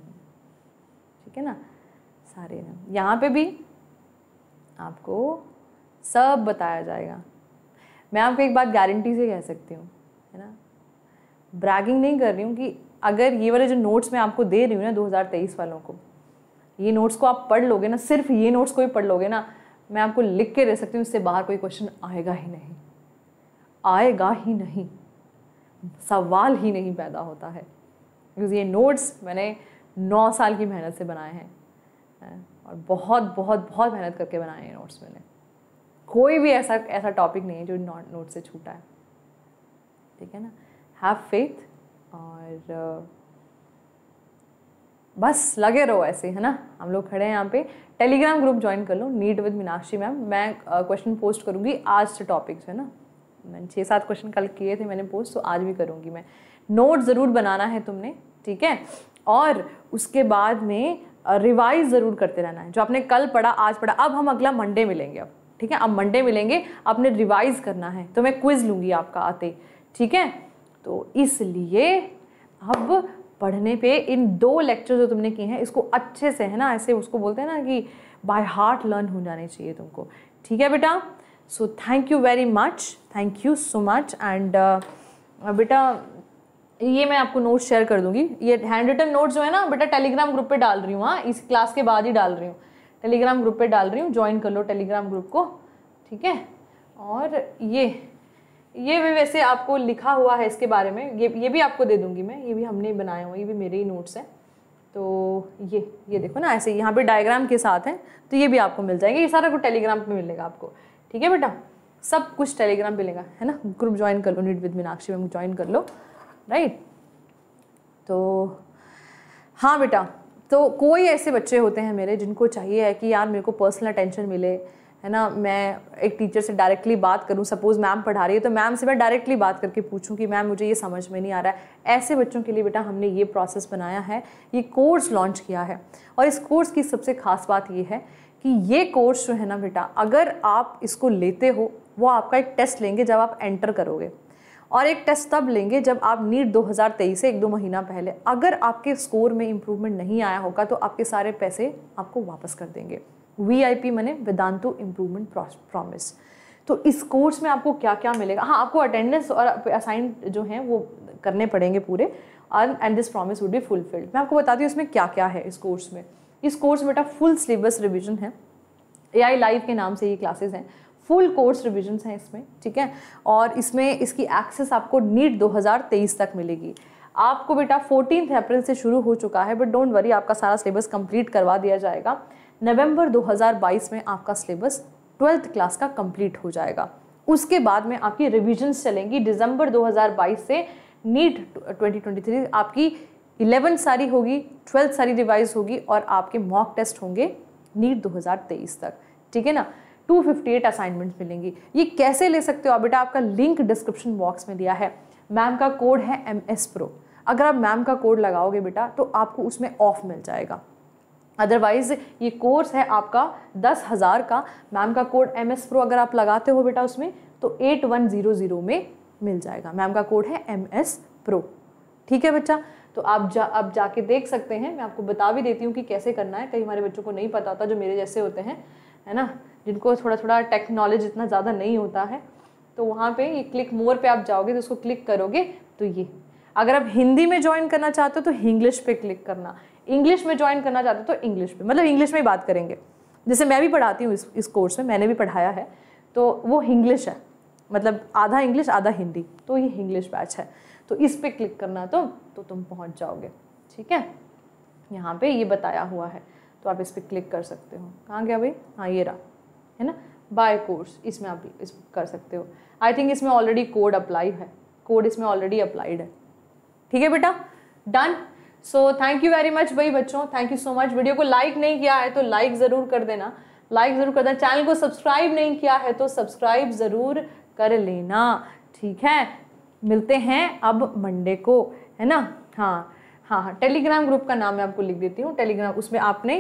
ठीक है ना सारे ना यहाँ पे भी आपको सब बताया जाएगा मैं आपको एक बात गारंटी से कह सकती हूँ है ना ब्रैगिंग नहीं कर रही हूँ कि अगर ये वाले जो नोट्स मैं आपको दे रही हूँ ना 2023 वालों को ये नोट्स को आप पढ़ लोगे ना सिर्फ ये नोट्स को ही पढ़ लोगे ना मैं आपको लिख के दे सकती हूँ इससे बाहर कोई क्वेश्चन आएगा ही नहीं आएगा ही नहीं सवाल ही नहीं पैदा होता है क्योंकि ये नोट्स मैंने नौ साल की मेहनत से बनाए हैं और बहुत बहुत बहुत मेहनत करके बनाए हैं नोट्स मैंने कोई भी ऐसा ऐसा टॉपिक नहीं है जो नॉट नोट से छूटा है ठीक है ना हैव फेथ और बस लगे रहो ऐसे है ना हम लोग खड़े हैं यहाँ पे टेलीग्राम ग्रुप ज्वाइन कर लो नीट विद मीनाक्षी मैम मैं क्वेश्चन पोस्ट करूँगी आज से टॉपिक्स है ना मैंने छः सात क्वेश्चन कल किए थे मैंने पोस्ट तो आज भी करूँगी मैं नोट ज़रूर बनाना है तुमने ठीक है और उसके बाद में रिवाइज ज़रूर करते रहना है जो आपने कल पढ़ा आज पढ़ा अब हम अगला मंडे मिलेंगे अब ठीक है अब मंडे मिलेंगे आपने रिवाइज़ करना है तो मैं क्विज़ लूँगी आपका आते ठीक है तो इसलिए अब पढ़ने पे इन दो लेक्चर जो तुमने किए हैं इसको अच्छे से है ना ऐसे उसको बोलते हैं ना कि बाय हार्ट लर्न हो जाने चाहिए तुमको ठीक है बेटा so thank you very much thank you so much and बेटा ये मैं आपको नोट्स शेयर कर दूंगी ये हैंड रिटन नोट्स जो है ना बेटा टेलीग्राम ग्रुप पे डाल रही हूँ हाँ इस क्लास के बाद ही डाल रही हूँ टेलीग्राम ग्रुप पे डाल रही हूँ ज्वाइन कर लो टेलीग्राम ग्रुप को ठीक है और ये ये भी वैसे आपको लिखा हुआ है इसके बारे में ये ये भी आपको दे दूँगी मैं ये भी हमने बनाए हुए ये भी मेरे ही नोट्स हैं तो ये ये देखो ना ऐसे यहाँ पे डायग्राम के साथ हैं तो ये भी आपको मिल जाएंगे ये सारा कुछ टेलीग्राम पे मिलेगा आपको ठीक है बेटा सब कुछ टेलीग्राम पे मिलेगा है ना ग्रुप ज्वाइन कर लो NEET with Meenakshi ma'am join कर लो राइट तो हाँ बेटा तो कोई ऐसे बच्चे होते हैं मेरे जिनको चाहिए है कि यार मेरे को पर्सनल अटेंशन मिले है ना मैं एक टीचर से डायरेक्टली बात करूं सपोज मैम पढ़ा रही है तो मैम से मैं डायरेक्टली बात करके पूछूं कि मैम मुझे ये समझ में नहीं आ रहा है ऐसे बच्चों के लिए बेटा हमने ये प्रोसेस बनाया है ये कोर्स लॉन्च किया है और इस कोर्स की सबसे खास बात ये है कि ये कोर्स जो है ना बेटा अगर आप इसको लेते हो वो आपका एक टेस्ट लेंगे जब आप एंटर करोगे और एक टेस्ट तब लेंगे जब आप नीट 2023 से एक दो महीना पहले अगर आपके स्कोर में इम्प्रूवमेंट नहीं आया होगा तो आपके सारे पैसे आपको वापस कर देंगे वी आई पी मैंने वेदांतु इम्प्रूवमेंट प्रॉमिस तो इस कोर्स में आपको क्या क्या मिलेगा हाँ आपको अटेंडेंस और असाइन जो हैं वो करने पड़ेंगे पूरे अन and this promise would be fulfilled मैं आपको बताती हूँ इसमें क्या क्या है इस कोर्स में इस कोर्स में बेटा फुल सिलेबस रिविजन है ए आई लाइव के नाम से ये क्लासेज हैं फुल कोर्स रिविजन हैं इसमें ठीक है और इसमें इसकी एक्सेस आपको नीट 2023 तक मिलेगी आपको बेटा फोर्टीन अप्रैल से शुरू हो चुका है बट डोंट वरी आपका सारा सिलेबस कंप्लीट करवा दिया जाएगा नवंबर 2022 में आपका सिलेबस ट्वेल्थ क्लास का कंप्लीट हो जाएगा उसके बाद में आपकी रिविजन्स चलेंगी दिसंबर 2022 से नीट 2023 आपकी इलेवन सारी होगी ट्वेल्थ सारी रिवाइज होगी और आपके मॉक टेस्ट होंगे नीट 2023 तक ठीक है ना टू फिफ्टी एट असाइनमेंट्स मिलेंगी ये कैसे ले सकते हो आप बेटा आपका लिंक डिस्क्रिप्शन बॉक्स में दिया है मैम का कोड है एम एस प्रो अगर आप मैम का कोड लगाओगे बेटा तो आपको उसमें ऑफ मिल जाएगा अदरवाइज़ ये कोर्स है आपका दस हज़ार का मैम का कोड एम एस प्रो अगर आप लगाते हो बेटा उसमें तो एट वन ज़ीरो ज़ीरो में मिल जाएगा मैम का कोड है एम एस प्रो ठीक है बच्चा तो आप जा आप जाके देख सकते हैं मैं आपको बता भी देती हूँ कि कैसे करना है कई हमारे बच्चों को नहीं पता होता जो मेरे जैसे होते हैं है ना जिनको थोड़ा थोड़ा टेक्नोलॉजी इतना ज़्यादा नहीं होता है तो वहाँ पे ये क्लिक मोर पे आप जाओगे तो उसको क्लिक करोगे तो ये अगर आप हिंदी में ज्वाइन करना चाहते हो तो इंग्लिश पे क्लिक करना इंग्लिश में ज्वाइन करना चाहते हो तो इंग्लिश पे मतलब इंग्लिश में ही बात करेंगे जैसे मैं भी पढ़ाती हूँ इस इस कोर्स में मैंने भी पढ़ाया है तो वो इंग्लिश है मतलब आधा इंग्लिश आधा हिंदी तो ये इंग्लिश बैच है तो इस पर क्लिक करना तो तो तुम पहुँच जाओगे ठीक है यहाँ पर ये बताया हुआ है तो आप इस पर क्लिक कर सकते हो कहाँ गया भाई हाँ ये रहा है ना बाय कोर्स इसमें आप इस कर सकते हो आई थिंक इसमें ऑलरेडी कोड अप्लाई है कोड इसमें ऑलरेडी अप्लाइड है ठीक है बेटा done so thank you very much भाई बच्चों thank you so much video को लाइक like नहीं किया है तो लाइक like ज़रूर कर देना लाइक like ज़रूर कर देना चैनल को सब्सक्राइब नहीं किया है तो सब्सक्राइब ज़रूर कर लेना ठीक है मिलते हैं अब मंडे को है ना हाँ हाँ हाँ टेलीग्राम ग्रुप का नाम मैं आपको लिख देती हूँ टेलीग्राम उसमें आपने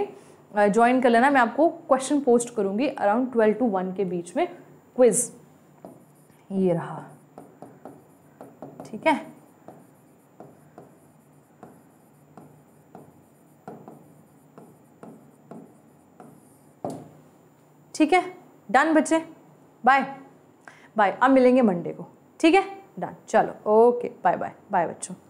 ज्वाइन कर लेना मैं आपको क्वेश्चन पोस्ट करूंगी अराउंड ट्वेल्व टू वन के बीच में क्विज ये रहा ठीक है ठीक है डन बच्चे बाय बाय अब मिलेंगे मंडे को ठीक है डन चलो ओके बाय बाय बाय बच्चों